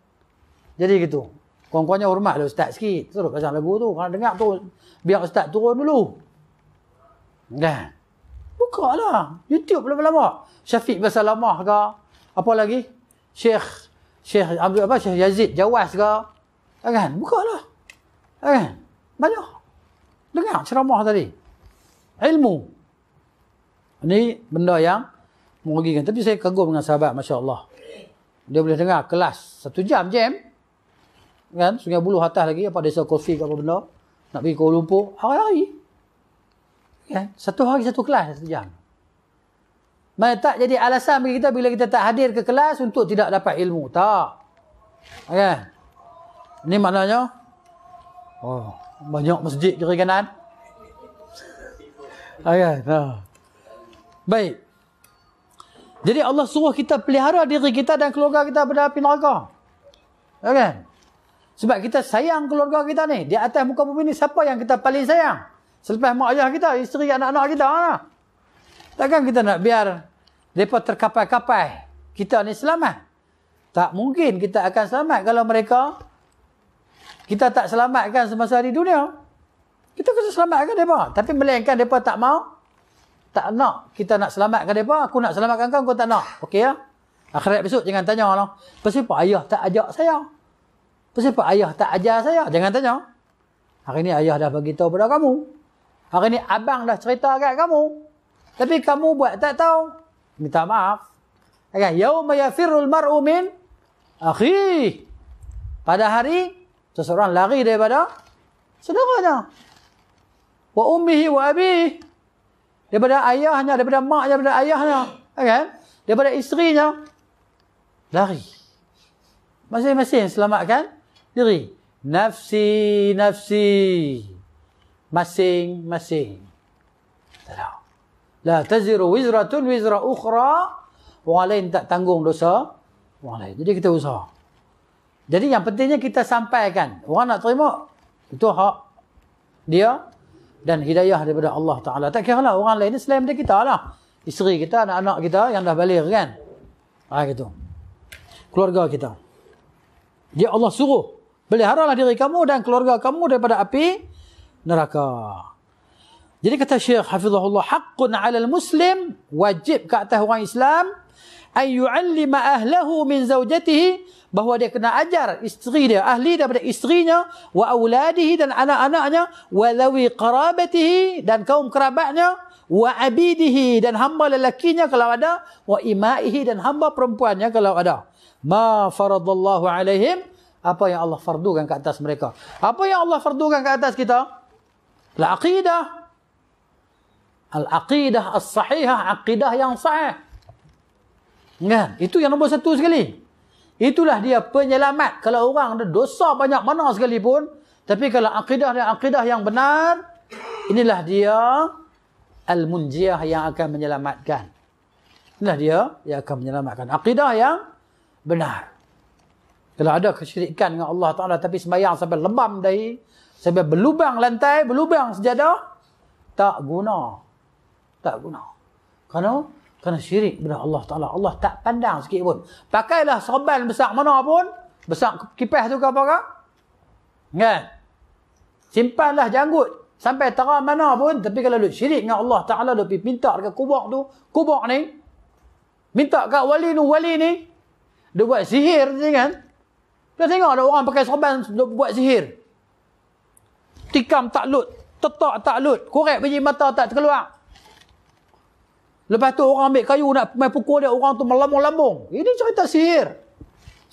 Jadi gitu. Kawan-kawannya hormat lah ustaz sikit. Suruh pasang lagu tu. Kalau dengar tu, biar ustaz turun dulu. Dah. Kan? Buka lah. YouTube lama-lama. Syafiq Basal Lamah ke. Apa lagi? Syekh. Syekh Abdul apa? Syekh Yazid Jawas ke. Kan? Buka lah. Kan? Banyak. Dengar ceramah tadi. Ilmu. Ini benda yang merugikan. Tapi saya kagum dengan sahabat. Masya Allah. Dia boleh dengar kelas satu jam jam kan sungai buluh atas lagi apa desa kopi apa benda nak pergi Kuala Lumpur hari-hari kan satu hari satu kelas satu jam Mai tak jadi alasan bagi kita bila kita tak hadir ke kelas untuk tidak dapat ilmu. Tak. Kan? Okay. Ini maknanya oh, banyak masjid kiri kanan. Okay, nah. Baik. Jadi Allah suruh kita pelihara diri kita dan keluarga kita pada api Kan? Okay. Sebab kita sayang keluarga kita ni. Di atas muka bumi ni siapa yang kita paling sayang? Selepas mak ayah kita, isteri, anak-anak kita. mana? Ha? Takkan kita nak biar mereka terkapai-kapai. Kita ni selamat. Tak mungkin kita akan selamat kalau mereka kita tak selamatkan semasa di dunia. Kita kena selamatkan mereka. Tapi melainkan mereka tak mau tak nak kita nak selamatkan mereka. Aku nak selamatkan kau, kau tak nak. Okey ya? Akhirat besok jangan tanya lah. Pasal apa? Ayah tak ajak sayang. Kenapa ayah tak ajar saya? Jangan tanya. Hari ni ayah dah bagi tahu pada kamu. Hari ni abang dah cerita kat kamu. Tapi kamu buat tak tahu. Minta maaf. Kan? Yauma yafirul mar'u min akhi. Pada hari seseorang lari daripada saudaranya. Wa ummihi wa abih. Daripada ayahnya, daripada maknya, daripada ayahnya. Kan? Daripada isterinya. Lari. Masing-masing selamatkan diri. Nafsi, nafsi. Masing, masing. Tidak. La taziru wizratun wizra ukhra. Orang lain tak tanggung dosa. Orang lain. Jadi kita usaha. Jadi yang pentingnya kita sampaikan. Orang nak terima. Itu hak dia. Dan hidayah daripada Allah Ta'ala. Tak kira lah orang lain ni selain daripada kita lah. Isteri kita, anak-anak kita yang dah balik kan. Ha, gitu. Keluarga kita. Dia Allah suruh. Beliharalah diri kamu dan keluarga kamu daripada api neraka. Jadi kata Syekh Hafizahullah, haqqun alal muslim, wajib ke atas orang Islam, ay yu'allima ahlahu min zawjatihi, bahawa dia kena ajar isteri dia, ahli daripada isterinya, wa awladihi dan anak-anaknya, walawi qarabatihi dan kaum kerabatnya, wa abidihi dan hamba lelakinya kalau ada, wa imaihi dan hamba perempuannya kalau ada. Ma faradallahu alaihim, apa yang Allah fardukan ke atas mereka. Apa yang Allah fardukan ke atas kita? Al-aqidah. Al-aqidah as-sahihah. Aqidah yang sahih. Kan? Itu yang nombor satu sekali. Itulah dia penyelamat. Kalau orang ada dosa banyak mana sekali pun, Tapi kalau aqidah dan aqidah yang benar. Inilah dia. Al-munjiah yang akan menyelamatkan. Inilah dia yang akan menyelamatkan. Aqidah yang benar. Kalau ada kesyirikan dengan Allah Ta'ala tapi sembahyang sampai lebam dahi, sampai berlubang lantai, berlubang sejadah, tak guna. Tak guna. Kerana, kerana syirik benda Allah Ta'ala. Allah tak pandang sikit pun. Pakailah serban besar mana pun, besar kipas tu ke apa ke? Kan? Simpanlah janggut sampai terang mana pun. Tapi kalau duk syirik dengan Allah Ta'ala, duk minta dekat kubur tu, kubur ni, minta kat wali ni, wali ni, dia buat sihir ni kan? Kita tengok ada orang pakai sorban buat sihir. Tikam tak lut. Tetak tak lut. Korek biji mata tak terkeluar. Lepas tu orang ambil kayu nak main pukul dia. Orang tu melambung-lambung. Ini cerita sihir.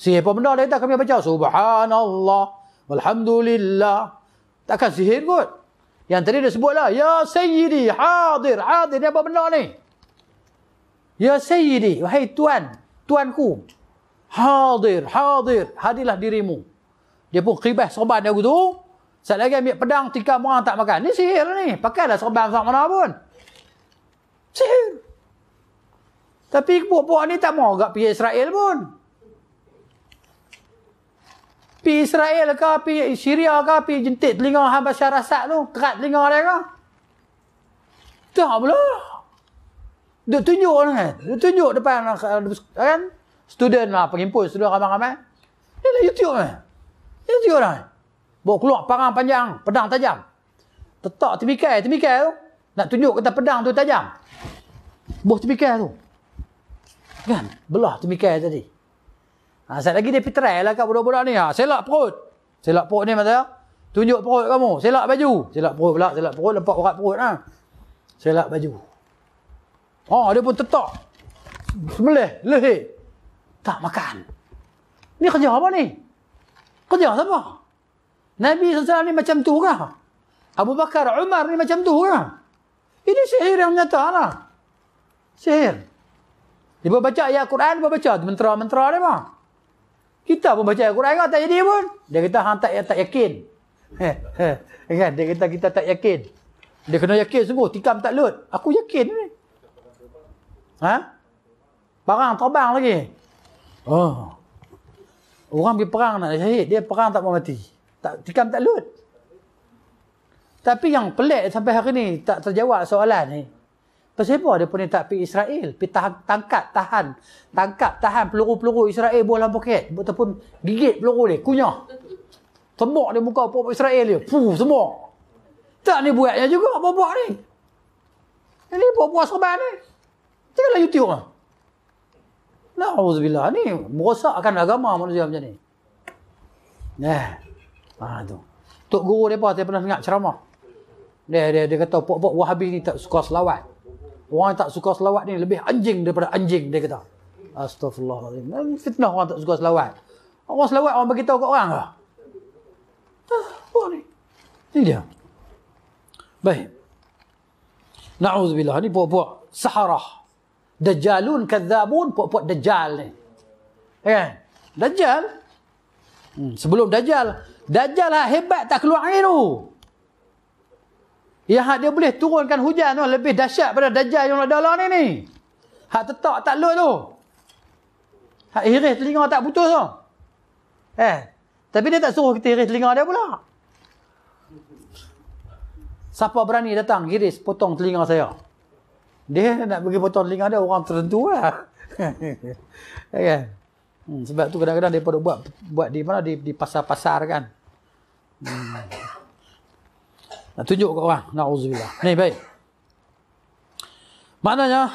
Sihir apa benda dia kami baca. Subhanallah. Alhamdulillah. Takkan sihir kot. Yang tadi dia sebutlah. Ya Sayyidi. Hadir. Hadir. Ni apa benda ni? Ya Sayyidi. Wahai Tuan. Tuanku. Hadir, hadir, hadilah dirimu. Dia pun kibah, sorban dia tu. Sat lagi ambil pedang, tikam orang tak makan. Ni sihir ni. Pakailah sorban sama mana pun. Sihir. Tapi puak-puak ni tak mau agak pergi Israel pun. pi Israel ke, pergi Syria ke, pergi jentik telinga hamba syarasat tu. Kerat telinga dia ke. Tak pula. Dia tunjuk kan. Dia tunjuk depan. Kan? student lah, penghimpun, student ramai-ramai. Dia ada YouTube eh. YouTube lah. Bawa keluar parang panjang, pedang tajam. Tetap tipikal, tipikal tu. Nak tunjuk kata pedang tu tajam. Buah tipikal tu. Kan? Belah tipikal tadi. Ha, saya lagi dia pitrai lah kat budak-budak ni. Ha, selak perut. Selak perut ni maksudnya. Tunjuk perut kamu. Selak baju. Selak perut pula. Selak perut. Lepak urat perut. Ha. Selak baju. Oh, dia pun tetap. Semelih. Lehit tak makan. Ni kerja apa ni? Kerja apa? Nabi SAW ni macam tu kah? Abu Bakar, Umar ni macam tu kah? Ini sihir yang nyata lah. Sihir. Dia pun baca ayat Quran, dia pun baca mentera-mentera dia mah. Kita pun baca ayat Quran, tak jadi pun. Dia kata, hang tak, tak yakin. kan? dia kata, kita tak yakin. Dia kena yakin semua. tikam tak lut. Aku yakin ni. Ha? Barang terbang lagi. Oh. Orang pergi perang nak syahid, dia perang tak mau mati. Tak tikam tak lut. Tapi yang pelik sampai hari ni tak terjawab soalan ni. Pasal apa dia pun tak pergi Israel? Pergi tahan, tangkap, tahan. Tangkap, tahan peluru-peluru Israel buah dalam poket. Ataupun gigit peluru ni, kunyah. Semok dia muka pokok Israel ni, Puh, semok. Tak ni buatnya juga, buat-buat ni. Ini buat-buat serban ni. Tengoklah YouTube lah. Na'udzubillah. Ini merosakkan agama manusia macam ni. Nah. Eh, ha, tu. Tok guru dia apa? pernah dengar ceramah. Dia, dia, dia kata, Pok-pok Wahabi ni tak suka selawat. Orang yang tak suka selawat ni lebih anjing daripada anjing, dia kata. Astaghfirullahaladzim. Fitnah orang tak suka selawat. Orang selawat orang beritahu kat orang ke? Ah, apa ni? Ini dia. Baik. Na'udzubillah. ni puak-puak. Saharah. Dajjalun kadzabun puak-puak dajjal ni. Kan? Dajjal. Hmm, sebelum dajjal, dajjal lah hebat tak keluar air tu. Ya dia boleh turunkan hujan tu lebih dahsyat pada dajjal yang ada lah ni ni. Hak tetap tak lut tu. Hak iris telinga tak putus tu. Eh, tapi dia tak suruh kita iris telinga dia pula. Siapa berani datang hiris, potong telinga saya? dia nak bagi potong telinga dia orang tertentu lah. *laughs* Ya kan? hmm, sebab tu kadang-kadang dia perlu buat buat di mana di, di pasar-pasar kan. Hmm. Nak tunjuk ke orang. Nauzubillah. Ni baik. Maknanya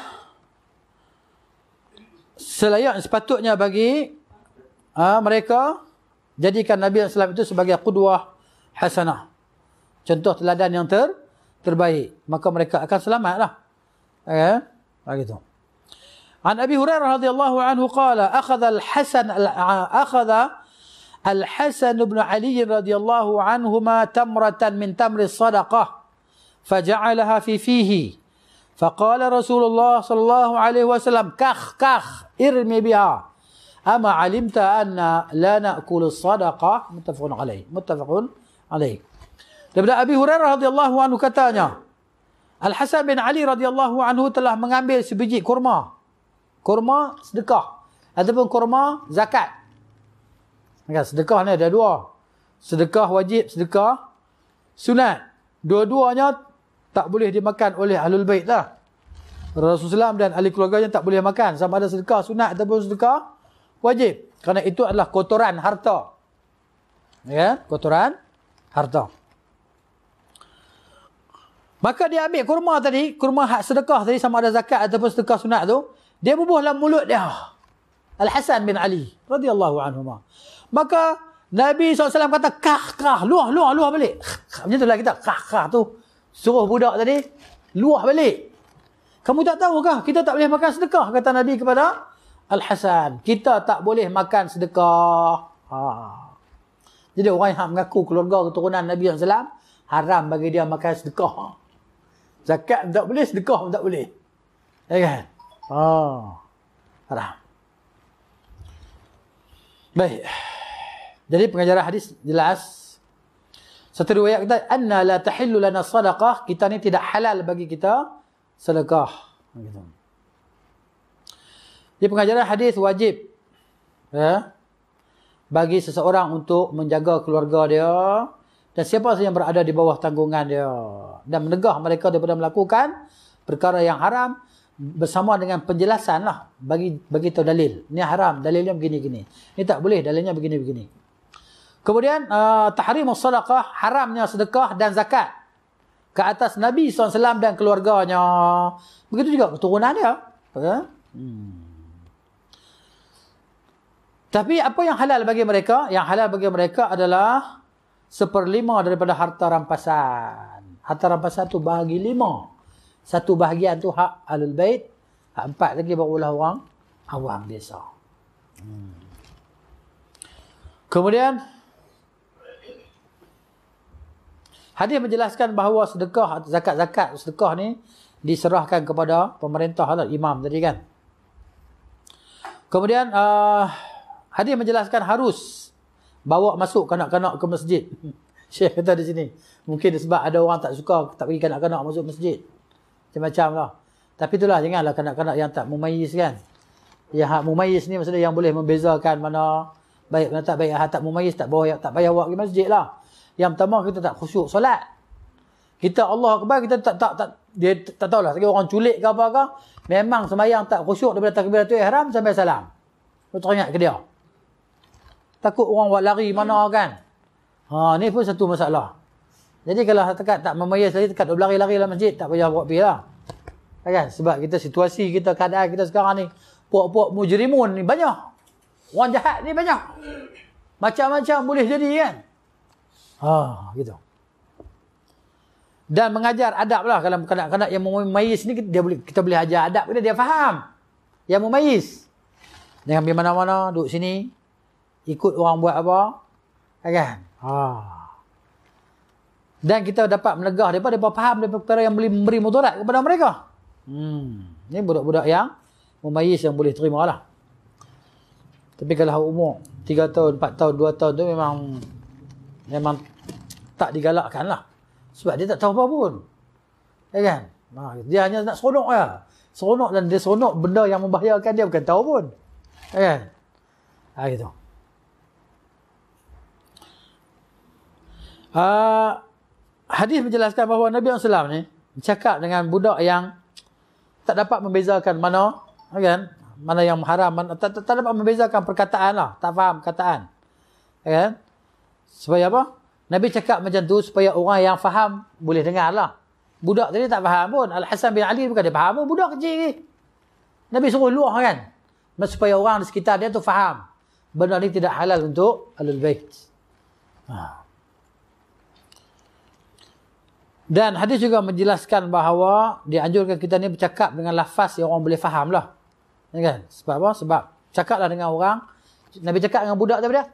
selayak sepatutnya bagi ha, mereka jadikan Nabi sallallahu SAW itu sebagai kuduah hasanah. Contoh teladan yang ter, terbaik. Maka mereka akan selamat gitu. إيه؟ عن أبي هريرة رضي الله عنه قال أخذ الحسن أخذ الحسن بن علي رضي الله عنهما تمرة من تمر الصدقة فجعلها في فيه فقال رسول الله صلى الله عليه وسلم كخ كخ ارمي بها أما علمت أن لا نأكل الصدقة متفق عليه متفق عليه أبي هريرة رضي الله عنه katanya Al-Hasan bin Ali radhiyallahu anhu telah mengambil sebiji kurma. Kurma sedekah. Ataupun kurma zakat. Kan, sedekah ni ada dua. Sedekah wajib, sedekah sunat. Dua-duanya tak boleh dimakan oleh Ahlul Bait lah. Rasulullah dan ahli keluarganya tak boleh makan. Sama ada sedekah sunat ataupun sedekah wajib. Kerana itu adalah kotoran harta. Ya, kotoran harta. Maka dia ambil kurma tadi, kurma hak sedekah tadi sama ada zakat ataupun sedekah sunat tu, dia bubuhlah mulut dia. Al-Hasan bin Ali radhiyallahu anhu. Maka Nabi SAW kata kah kah luah luah luah balik. *laughs* Macam itulah kita kah kah tu suruh budak tadi luah balik. Kamu tak tahu kah kita tak boleh makan sedekah kata Nabi kepada Al-Hasan. Kita tak boleh makan sedekah. Ha. Jadi orang yang mengaku keluarga keturunan Nabi SAW haram bagi dia makan sedekah. Zakat tak boleh, sedekah tak boleh. Ya kan? Oh. Ah. Haram. Baik. Jadi pengajaran hadis jelas. Satu riwayat kita, Anna la tahillu lana sadaqah. Kita ni tidak halal bagi kita. Sedekah. Begitu. Di pengajaran hadis wajib ya, bagi seseorang untuk menjaga keluarga dia dan siapa sahaja yang berada di bawah tanggungan dia dan menegah mereka daripada melakukan perkara yang haram bersama dengan penjelasan lah bagi bagi tahu dalil. Ini haram, dalilnya begini-gini. Ini tak boleh, dalilnya begini-begini. Kemudian uh, tahrim sedekah, haramnya sedekah dan zakat ke atas Nabi SAW dan keluarganya. Begitu juga keturunan dia. Ha? Hmm. Tapi apa yang halal bagi mereka? Yang halal bagi mereka adalah seperlima daripada harta rampasan. Harta rampasan tu bahagi lima. Satu bahagian tu hak alul bait. Hak empat lagi barulah orang awam desa. Hmm. Kemudian hadis menjelaskan bahawa sedekah zakat-zakat sedekah ni diserahkan kepada pemerintah atau imam tadi kan. Kemudian uh, hadis menjelaskan harus bawa masuk kanak-kanak ke masjid. *laughs* Syekh kata di sini. Mungkin sebab ada orang tak suka tak bagi kanak-kanak masuk masjid. Macam-macam lah. Tapi itulah janganlah kanak-kanak yang tak mumayis kan. Yang hak mumayis ni maksudnya yang boleh membezakan mana baik mana tak baik. Yang tak mumayis tak boleh tak payah buat ke masjid lah. Yang pertama kita tak khusyuk solat. Kita Allah kebal kita tak tak tak dia tak tahulah sebagai orang culik ke apa ke memang sembahyang tak khusyuk daripada takbiratul ihram sampai salam. Kau teringat ke dia? takut orang buat lari hmm. mana kan. Ha, ni pun satu masalah. Jadi kalau tekat tak memayas lagi, tekat berlari-lari dalam masjid, tak payah buat pergi lah. Kan? Sebab kita situasi kita, keadaan kita sekarang ni, puak-puak mujrimun ni banyak. Orang jahat ni banyak. Macam-macam boleh jadi kan. Ha, gitu. Dan mengajar adab lah. Kalau kanak-kanak yang memayis ni, dia boleh, kita boleh ajar adab kita, dia faham. Yang memayis. Dengan pergi mana-mana, duduk sini, ikut orang buat apa kan ha dan kita dapat menegah, depa depa faham depa perkara yang boleh memberi mudarat kepada mereka hmm ni budak-budak yang memayis yang boleh terima lah tapi kalau umur 3 tahun 4 tahun 2 tahun tu memang memang tak digalakkan lah sebab dia tak tahu apa pun ya kan ha, dia hanya nak seronok lah seronok dan dia seronok benda yang membahayakan dia bukan tahu pun ya kan ha gitu uh, hadis menjelaskan bahawa Nabi SAW ni cakap dengan budak yang tak dapat membezakan mana kan mana yang haram mana, tak, tak, tak dapat membezakan perkataan lah tak faham perkataan kan supaya apa Nabi cakap macam tu supaya orang yang faham boleh dengar lah budak tadi tak faham pun Al-Hasan bin Ali bukan dia faham pun budak kecil ni Nabi suruh luah kan supaya orang di sekitar dia tu faham benda ni tidak halal untuk alul bait ha. Dan hadis juga menjelaskan bahawa dianjurkan kita ni bercakap dengan lafaz yang orang boleh faham lah. Ya kan? Sebab apa? Sebab cakaplah dengan orang. Nabi cakap dengan budak tapi dia.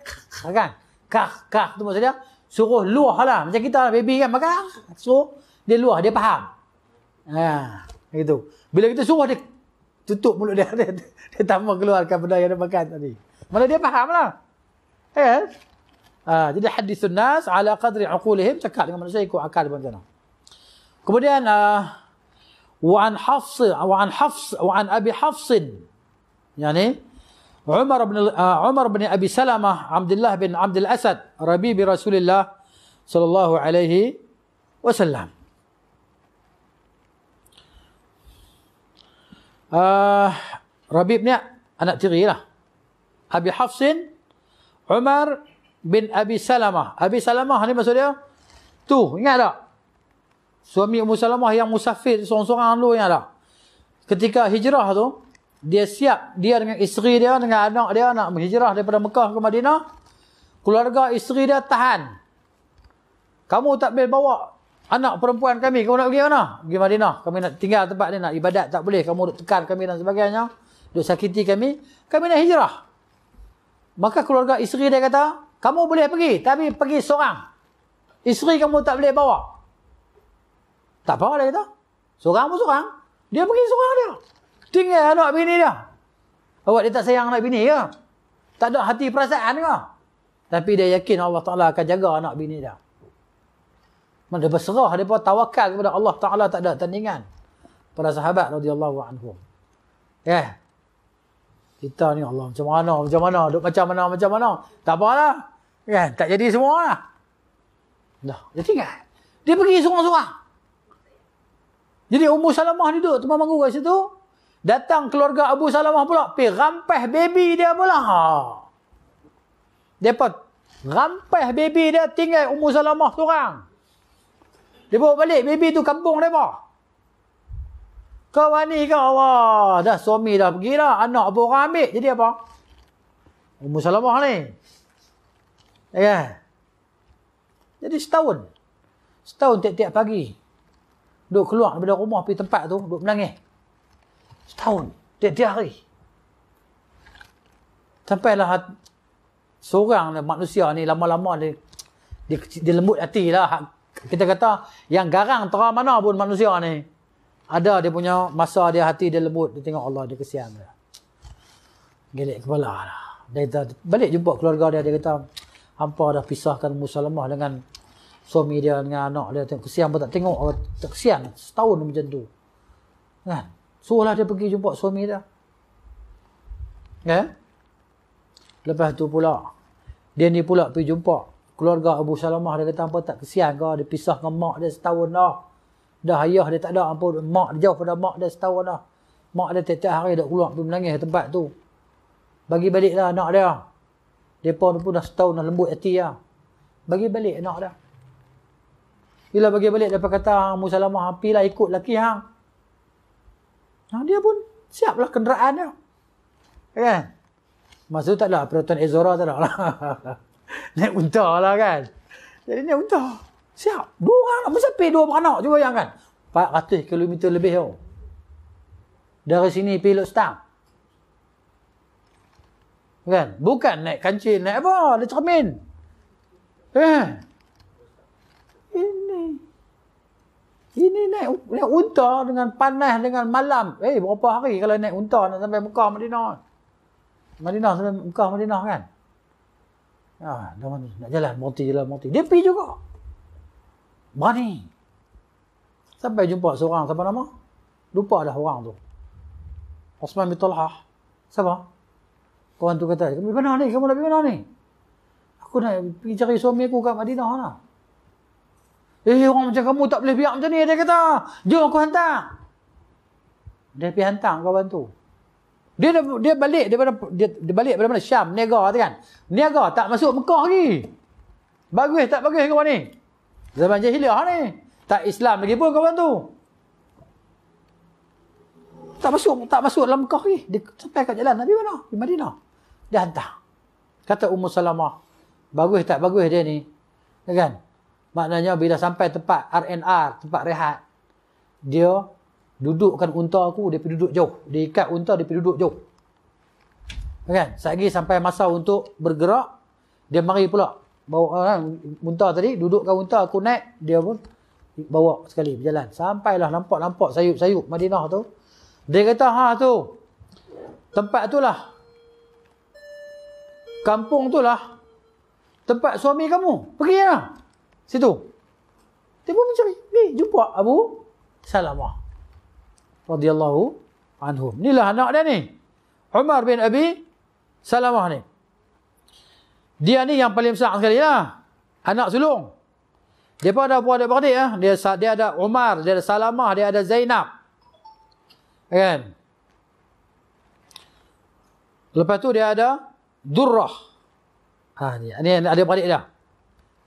Kan? Kah, kah tu maksudnya. Suruh luah lah. Macam kita lah, baby kan makan. So, dia luah, dia faham. Ha, gitu. Bila kita suruh dia tutup mulut dia. *laughs* Dia, dia tambah keluarkan benda yang dia makan tadi. Mana dia faham lah. Eh, Ha, jadi hadis sunnah ala qadri uqulihim cakap dengan manusia ikut akal di mana-mana. Kemudian uh, وعن حفص وعن حفص وعن ابي حفص يعني عمر بن آه، عمر بن ابي سلمه عبد الله بن عبد الاسد ربيب رسول الله صلى الله عليه وسلم آه ربيب بن anak tiri lah Abi Hafsin Umar bin Abi Salamah Abi Salamah ni maksud dia Suami Ummu Salamah yang musafir seorang-seorang dulu yang ada. Ketika hijrah tu, dia siap dia dengan isteri dia, dengan anak dia nak berhijrah daripada Mekah ke Madinah. Keluarga isteri dia tahan. Kamu tak boleh bawa anak perempuan kami. Kamu nak pergi mana? Pergi Madinah. Kami nak tinggal tempat ni, nak ibadat tak boleh. Kamu duk tekan kami dan sebagainya. Duk sakiti kami. Kami nak hijrah. Maka keluarga isteri dia kata, kamu boleh pergi tapi pergi seorang. Isteri kamu tak boleh bawa. Tak apa lah kita. Seorang pun seorang. Dia pergi seorang dia. Tinggal anak bini dia. Awak dia tak sayang anak bini ke? Tak ada hati perasaan ke? Tapi dia yakin Allah Ta'ala akan jaga anak bini dia. Mereka dia berserah, dia tawakal kepada Allah Ta'ala tak ada tandingan. pada sahabat radiyallahu anhum. Ya. Yeah. Kita ni Allah macam mana, macam mana, duduk macam mana, macam mana. Tak apa lah, Yeah. Tak jadi semua lah. Dah, dia tinggal. Dia pergi seorang-seorang. Jadi Ummu Salamah duduk tempat manggu kat situ. Datang keluarga Abu Salamah pula. Pergi rampas baby dia pula. Ha. Dia rampas baby dia tinggal Ummu Salamah tu orang. Dia bawa balik baby tu kampung dia pak. Kau wani kau. Wah, dah suami dah pergi dah. Anak pun orang ambil. Jadi apa? Ummu Salamah ni. Ya. Yeah. Jadi setahun. Setahun tiap-tiap pagi. Duduk keluar daripada rumah pergi tempat tu, duduk menangis. Setahun. Tiap-tiap hari. Sampailah seorang manusia ni lama-lama dia, dia, dia lembut hati lah. Kita kata yang garang terang mana pun manusia ni. Ada dia punya masa dia hati dia lembut. Dia tengok Allah dia kesian dia. Gelik kepala lah. Dia balik jumpa keluarga dia. Dia kata hampa dah pisahkan Musa Lemah dengan suami dia dengan anak dia tengok kesian pun tak tengok orang tak kesian setahun macam tu kan suruhlah dia pergi jumpa suami dia kan lepas tu pula dia ni pula pergi jumpa keluarga Abu Salamah dia kata apa tak kesian ke dia pisah dengan mak dia setahun dah dah ayah dia tak ada ampun mak dia jauh pada mak dia setahun dah mak dia tiap-tiap hari dah keluar pergi menangis tempat tu bagi baliklah anak dia depa pun dah setahun dah lembut hati ah bagi balik anak dah. Bila bagi balik, dia kata, Hang, ah, Musalamah, ah, pilah ikut lelaki Hang. Ah. Nah, dia pun siaplah kenderaan dia. Kan? Masa tu tak ada peraturan Ezora tak ada lah. *laughs* naik unta lah kan. Jadi naik unta. Siap. Dua orang nak bersepi dua beranak juga yang kan. 400 km lebih tau. Dari sini pergi stang, Kan? Bukan naik kancil, naik apa? Ada cermin. Kan? Eh ni. Ini naik naik unta dengan panas dengan malam. Eh berapa hari kalau naik unta nak sampai Mekah Madinah. Madinah sampai Mekah Madinah kan. Ha, ah, dah mana nak jalan mati jalan mati. Dia pergi juga. Berani. Sampai jumpa seorang siapa nama? Lupa dah orang tu. Osman bin Talha. Siapa? Kawan tu kata, "Kamu mana ni? Kamu nak pergi mana ni?" Aku nak pergi cari suami aku kat Madinah lah. Eh orang macam kamu tak boleh biar macam ni dia kata. Jom aku hantar. Dia pergi hantar kawan tu. Dia dia balik daripada dia, dia balik daripada mana? Syam niaga tu kan. Niaga tak masuk Mekah lagi. Bagus tak bagus kau ni? Zaman jahiliah ni. Tak Islam lagi pun kau bantu. Tak masuk tak masuk dalam Mekah lagi. Dia sampai kat jalan Nabi mana? Di Madinah. Dia hantar. Kata Ummu Salamah. Bagus tak bagus dia ni? Kan? Maknanya bila sampai tempat RNR, tempat rehat, dia dudukkan unta aku, dia pergi duduk jauh. Dia ikat unta, dia pergi duduk jauh. Kan? Sagi sampai masa untuk bergerak, dia mari pula. Bawa uh, unta tadi, dudukkan unta, aku naik, dia pun bawa sekali berjalan. Sampailah nampak-nampak sayup-sayup Madinah tu. Dia kata, ha tu, tempat tu lah. Kampung tu lah. Tempat suami kamu. Pergi lah. Situ. Dia pun mencari. Ni, eh, jumpa Abu Salamah. Radiyallahu anhum. Inilah anak dia ni. Umar bin Abi Salamah ni. Dia ni yang paling besar sekali lah. Anak sulung. Dia pun ada buah dia berdik lah. Dia, dia ada Umar, dia ada Salamah, dia ada Zainab. Kan? Lepas tu dia ada Durrah. Ha, ni, ni ada beradik dia.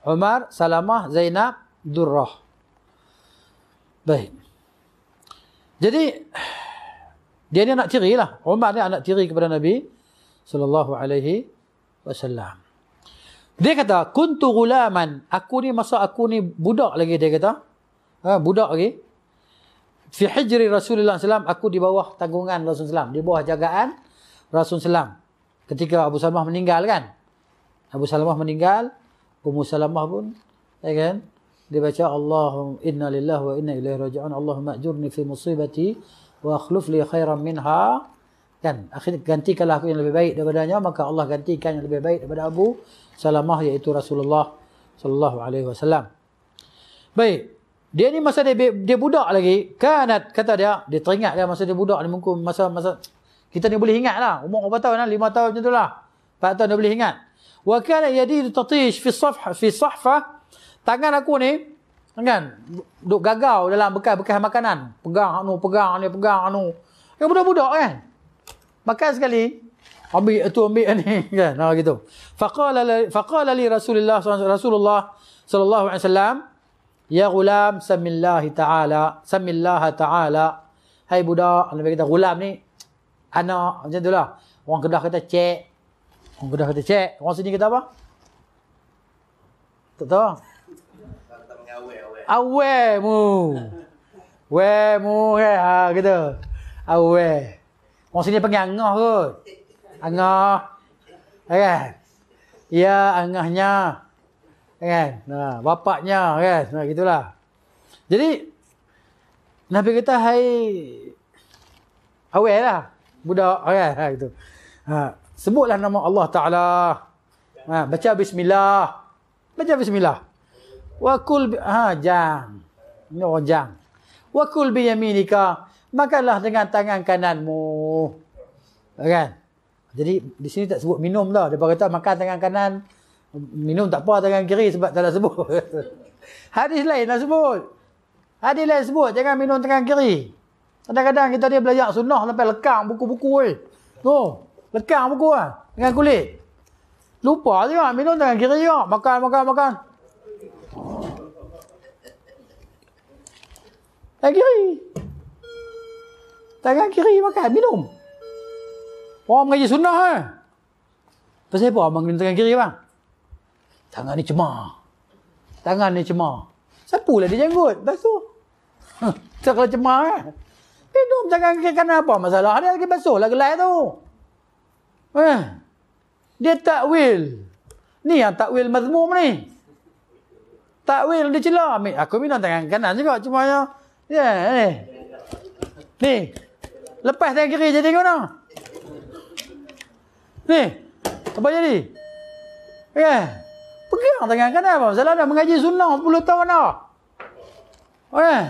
Umar, Salamah, Zainab, Durrah. Baik. Jadi, dia ni anak tiri lah. Umar ni anak tiri kepada Nabi Sallallahu Alaihi Wasallam. Dia kata, Kuntu gulaman. Aku ni masa aku ni budak lagi dia kata. Ha, budak lagi. Fi hijri Rasulullah sallam, aku di bawah tanggungan Rasulullah SAW. Di bawah jagaan Rasulullah SAW. Ketika Abu Salmah meninggal kan. Abu Salmah meninggal, Ummu Salamah pun ya kan dia baca Allahum inna lillahi wa inna ilaihi raji'un Allahumma ajurni fi musibati wa akhluf li khairan minha kan akhirnya gantikanlah aku yang lebih baik daripadanya maka Allah gantikan yang lebih baik daripada Abu Salamah iaitu Rasulullah sallallahu alaihi wasallam baik dia ni masa dia dia budak lagi kanat kata dia dia teringat dia kan masa dia budak ni mungkin masa masa kita ni boleh ingat lah. Umur berapa tahun lah? 5 tahun macam tu lah. 4 tahun dia boleh ingat. Wa kana yadid tatish fi safha fi safha tangan aku ni kan duk gagau dalam bekas-bekas makanan. Pegang anu, pegang ni, pegang anu. Ya budak-budak kan. Makan sekali ambil tu ambil ni *laughs* kan. Ha gitu. Faqala faqala li Rasulullah Rasulullah sallallahu alaihi wasallam ya gulam samillahi taala samillaha taala hai budak Nabi kata gulam ni anak macam itulah orang kedah kata cek Orang kedah kata cek. Orang sini kata apa? Tak tahu. Awe mu. We mu ya, ha gitu. Awe. Orang sini panggil angah kot. Angah. Kan? Ya angahnya. Kan? Nah, ha, bapaknya kan. Nah, ha, gitulah. Jadi Nabi kita hai awe lah budak kan ha gitu. Ha sebutlah nama Allah Ta'ala. Ha, baca bismillah. Baca bismillah. Wa kul bi... Ha, jang. Ini orang jang. Wa kul bi yaminika. Makanlah dengan tangan kananmu. Kan? Jadi, di sini tak sebut minum lah. Dia kata makan tangan kanan. Minum tak apa tangan kiri sebab tak nak sebut. *laughs* Hadis lain nak sebut. Hadis lain sebut. Jangan minum tangan kiri. Kadang-kadang kita dia belajar sunnah sampai lekang buku-buku eh. Oh. Lekang buku lah. Dengan kulit. Lupa juga. Lah. Minum dengan kiri juga. Makan, makan, makan. Tangan kiri. Tangan kiri makan. Minum. Orang mengaji sunnah kan. Eh. Pasal apa abang minum tangan kiri bang? Tangan ni cemar. Tangan ni cemar. Siapa lah dia jenggot? Basuh. Huh, tak kalau cemar kan? Eh. Minum tangan kiri kanan apa masalah? Dia lagi basuh lah gelai tu. Eh, dia takwil. Ni yang takwil mazmum ni. Takwil dia celah. Aku minum tangan kanan juga cuma ya. Yeah, ni. Lepas tangan kiri jadi guna. Ni. Apa jadi? Eh. Yeah. Pegang tangan kanan apa? Salah dah mengaji sunnah 10 tahun dah. Eh.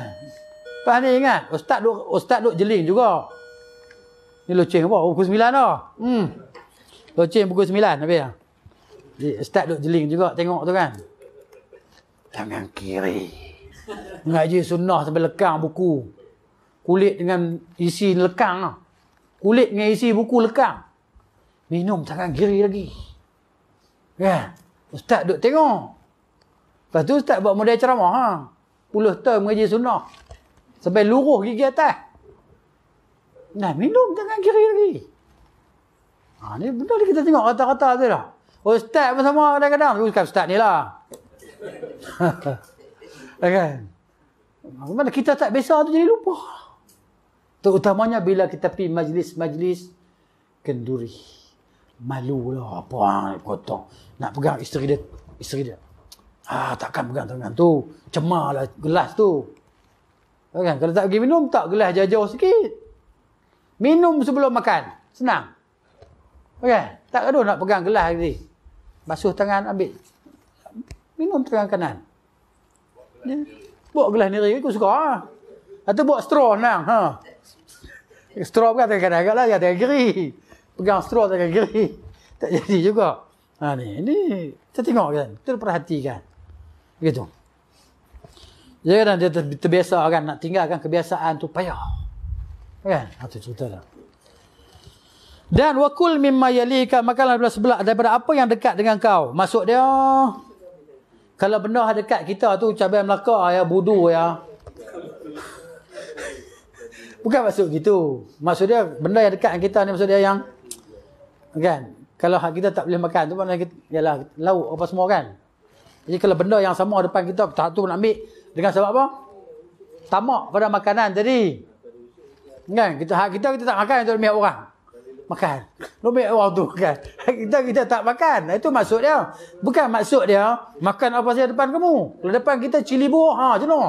Lepas ni ingat. Ustaz duk, ustaz duk jeling juga. Ni loceng apa? Oh, 9 dah. Hmm. Loceng pukul 9 Nabi. Ustaz duk jeling juga tengok tu kan. Tangan kiri. Ngaji sunnah sampai lekang buku. Kulit dengan isi lekang lah. Kulit dengan isi buku lekang. Minum tangan kiri lagi. Ya, Ustaz duk tengok. Lepas tu ustaz buat model ceramah. Ha? Puluh tahun mengaji sunnah. Sampai luruh gigi atas. Nah, minum tangan kiri lagi. Ha, ni benda ni kita tengok kata-kata tu lah. Ustaz oh, pun sama kadang-kadang. Ustaz, ustaz ni lah. *laughs* kan? Mana kita tak biasa tu jadi lupa. Terutamanya bila kita pi majlis-majlis kenduri. Malu lah. Apa yang ah, kotor. Nak pegang isteri dia. Isteri dia. Ah, takkan pegang tangan tu. Cemarlah gelas tu. Okay, Kalau tak pergi minum, tak gelas jauh-jauh sikit. Minum sebelum makan. Senang. Okay, tak gaduh nak pegang gelas tadi. Basuh tangan ambil. Minum tangan kanan. Ya. Buat gelas ni aku suka Ha? Ah. Atau buat straw nang ha. Straw kan tangan kanan agaklah tangan kiri. Pegang straw tangan kiri. Tak jadi juga. Ha ni, ni kita tengok kan. Kita perhatikan. Begitu. Ya kan dia terbiasa kan nak tinggalkan kebiasaan tu payah. Kan? Ha tu cerita dah. Dan wakul mimma yalika makanlah daripada sebelah daripada apa yang dekat dengan kau. masuk dia kalau benda yang dekat kita tu cabai Melaka ya budu ya. Bukan maksud gitu. Maksud dia benda yang dekat dengan kita ni maksud dia yang kan. Kalau hak kita tak boleh makan tu mana kita ialah lauk apa semua kan. Jadi kalau benda yang sama depan kita kita tu nak ambil dengan sebab apa? Tamak pada makanan tadi. Kan kita hak kita kita tak makan untuk demi orang makan. Lomik orang oh, tu makan. Kita kita tak makan. Itu maksud dia. Bukan maksud dia makan apa saja depan kamu. Kalau depan kita cili buah. Ha, jenuh.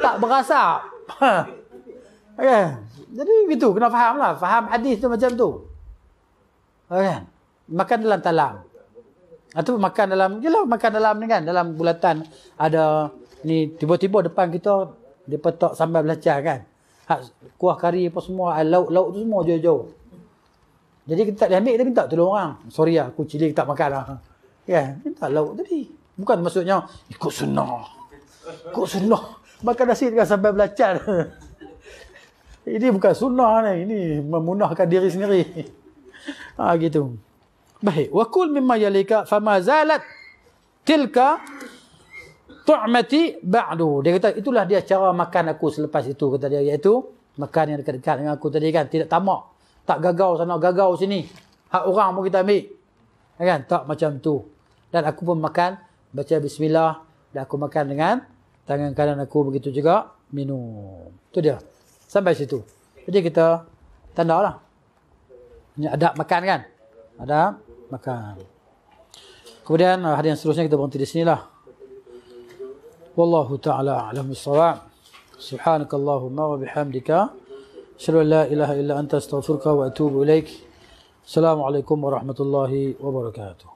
Tak berasa. Ha. Okay. Jadi begitu. Kena faham lah. Faham hadis tu macam tu. Okay. Makan dalam talam. Atau ha, makan dalam. Yelah makan dalam ni kan. Dalam bulatan. Ada ni tiba-tiba depan kita. Dia petok sambal belacan kan kuah kari apa semua, lauk-lauk tu semua jauh-jauh. Jadi kita tak boleh ambil, kita minta tolong orang. Sorry lah, aku cili tak makan lah. Ya, minta lauk tadi. Bukan maksudnya, ikut sunnah. Ikut sunnah. Makan nasi dengan sambal belacan. *laughs* ini bukan sunnah ni. Ini memunahkan diri sendiri. *laughs* ha, gitu. Baik. Wakul mimma yalika fama zalat tilka tu'mati ba'du. Dia kata itulah dia cara makan aku selepas itu kata dia iaitu makan yang dekat-dekat dengan aku tadi kan tidak tamak. Tak gagau sana gagau sini. Hak orang pun kita ambil. Ya kan tak macam tu. Dan aku pun makan baca bismillah dan aku makan dengan tangan kanan aku begitu juga minum. Tu dia. Sampai situ. Jadi kita tandalah. Ini ada makan kan? Ada makan. Kemudian hari yang seterusnya kita berhenti di sinilah. والله تعالى أعلم الصواب سبحانك اللهم وبحمدك أشهد أن لا إله إلا أنت أستغفرك وأتوب إليك السلام عليكم ورحمة الله وبركاته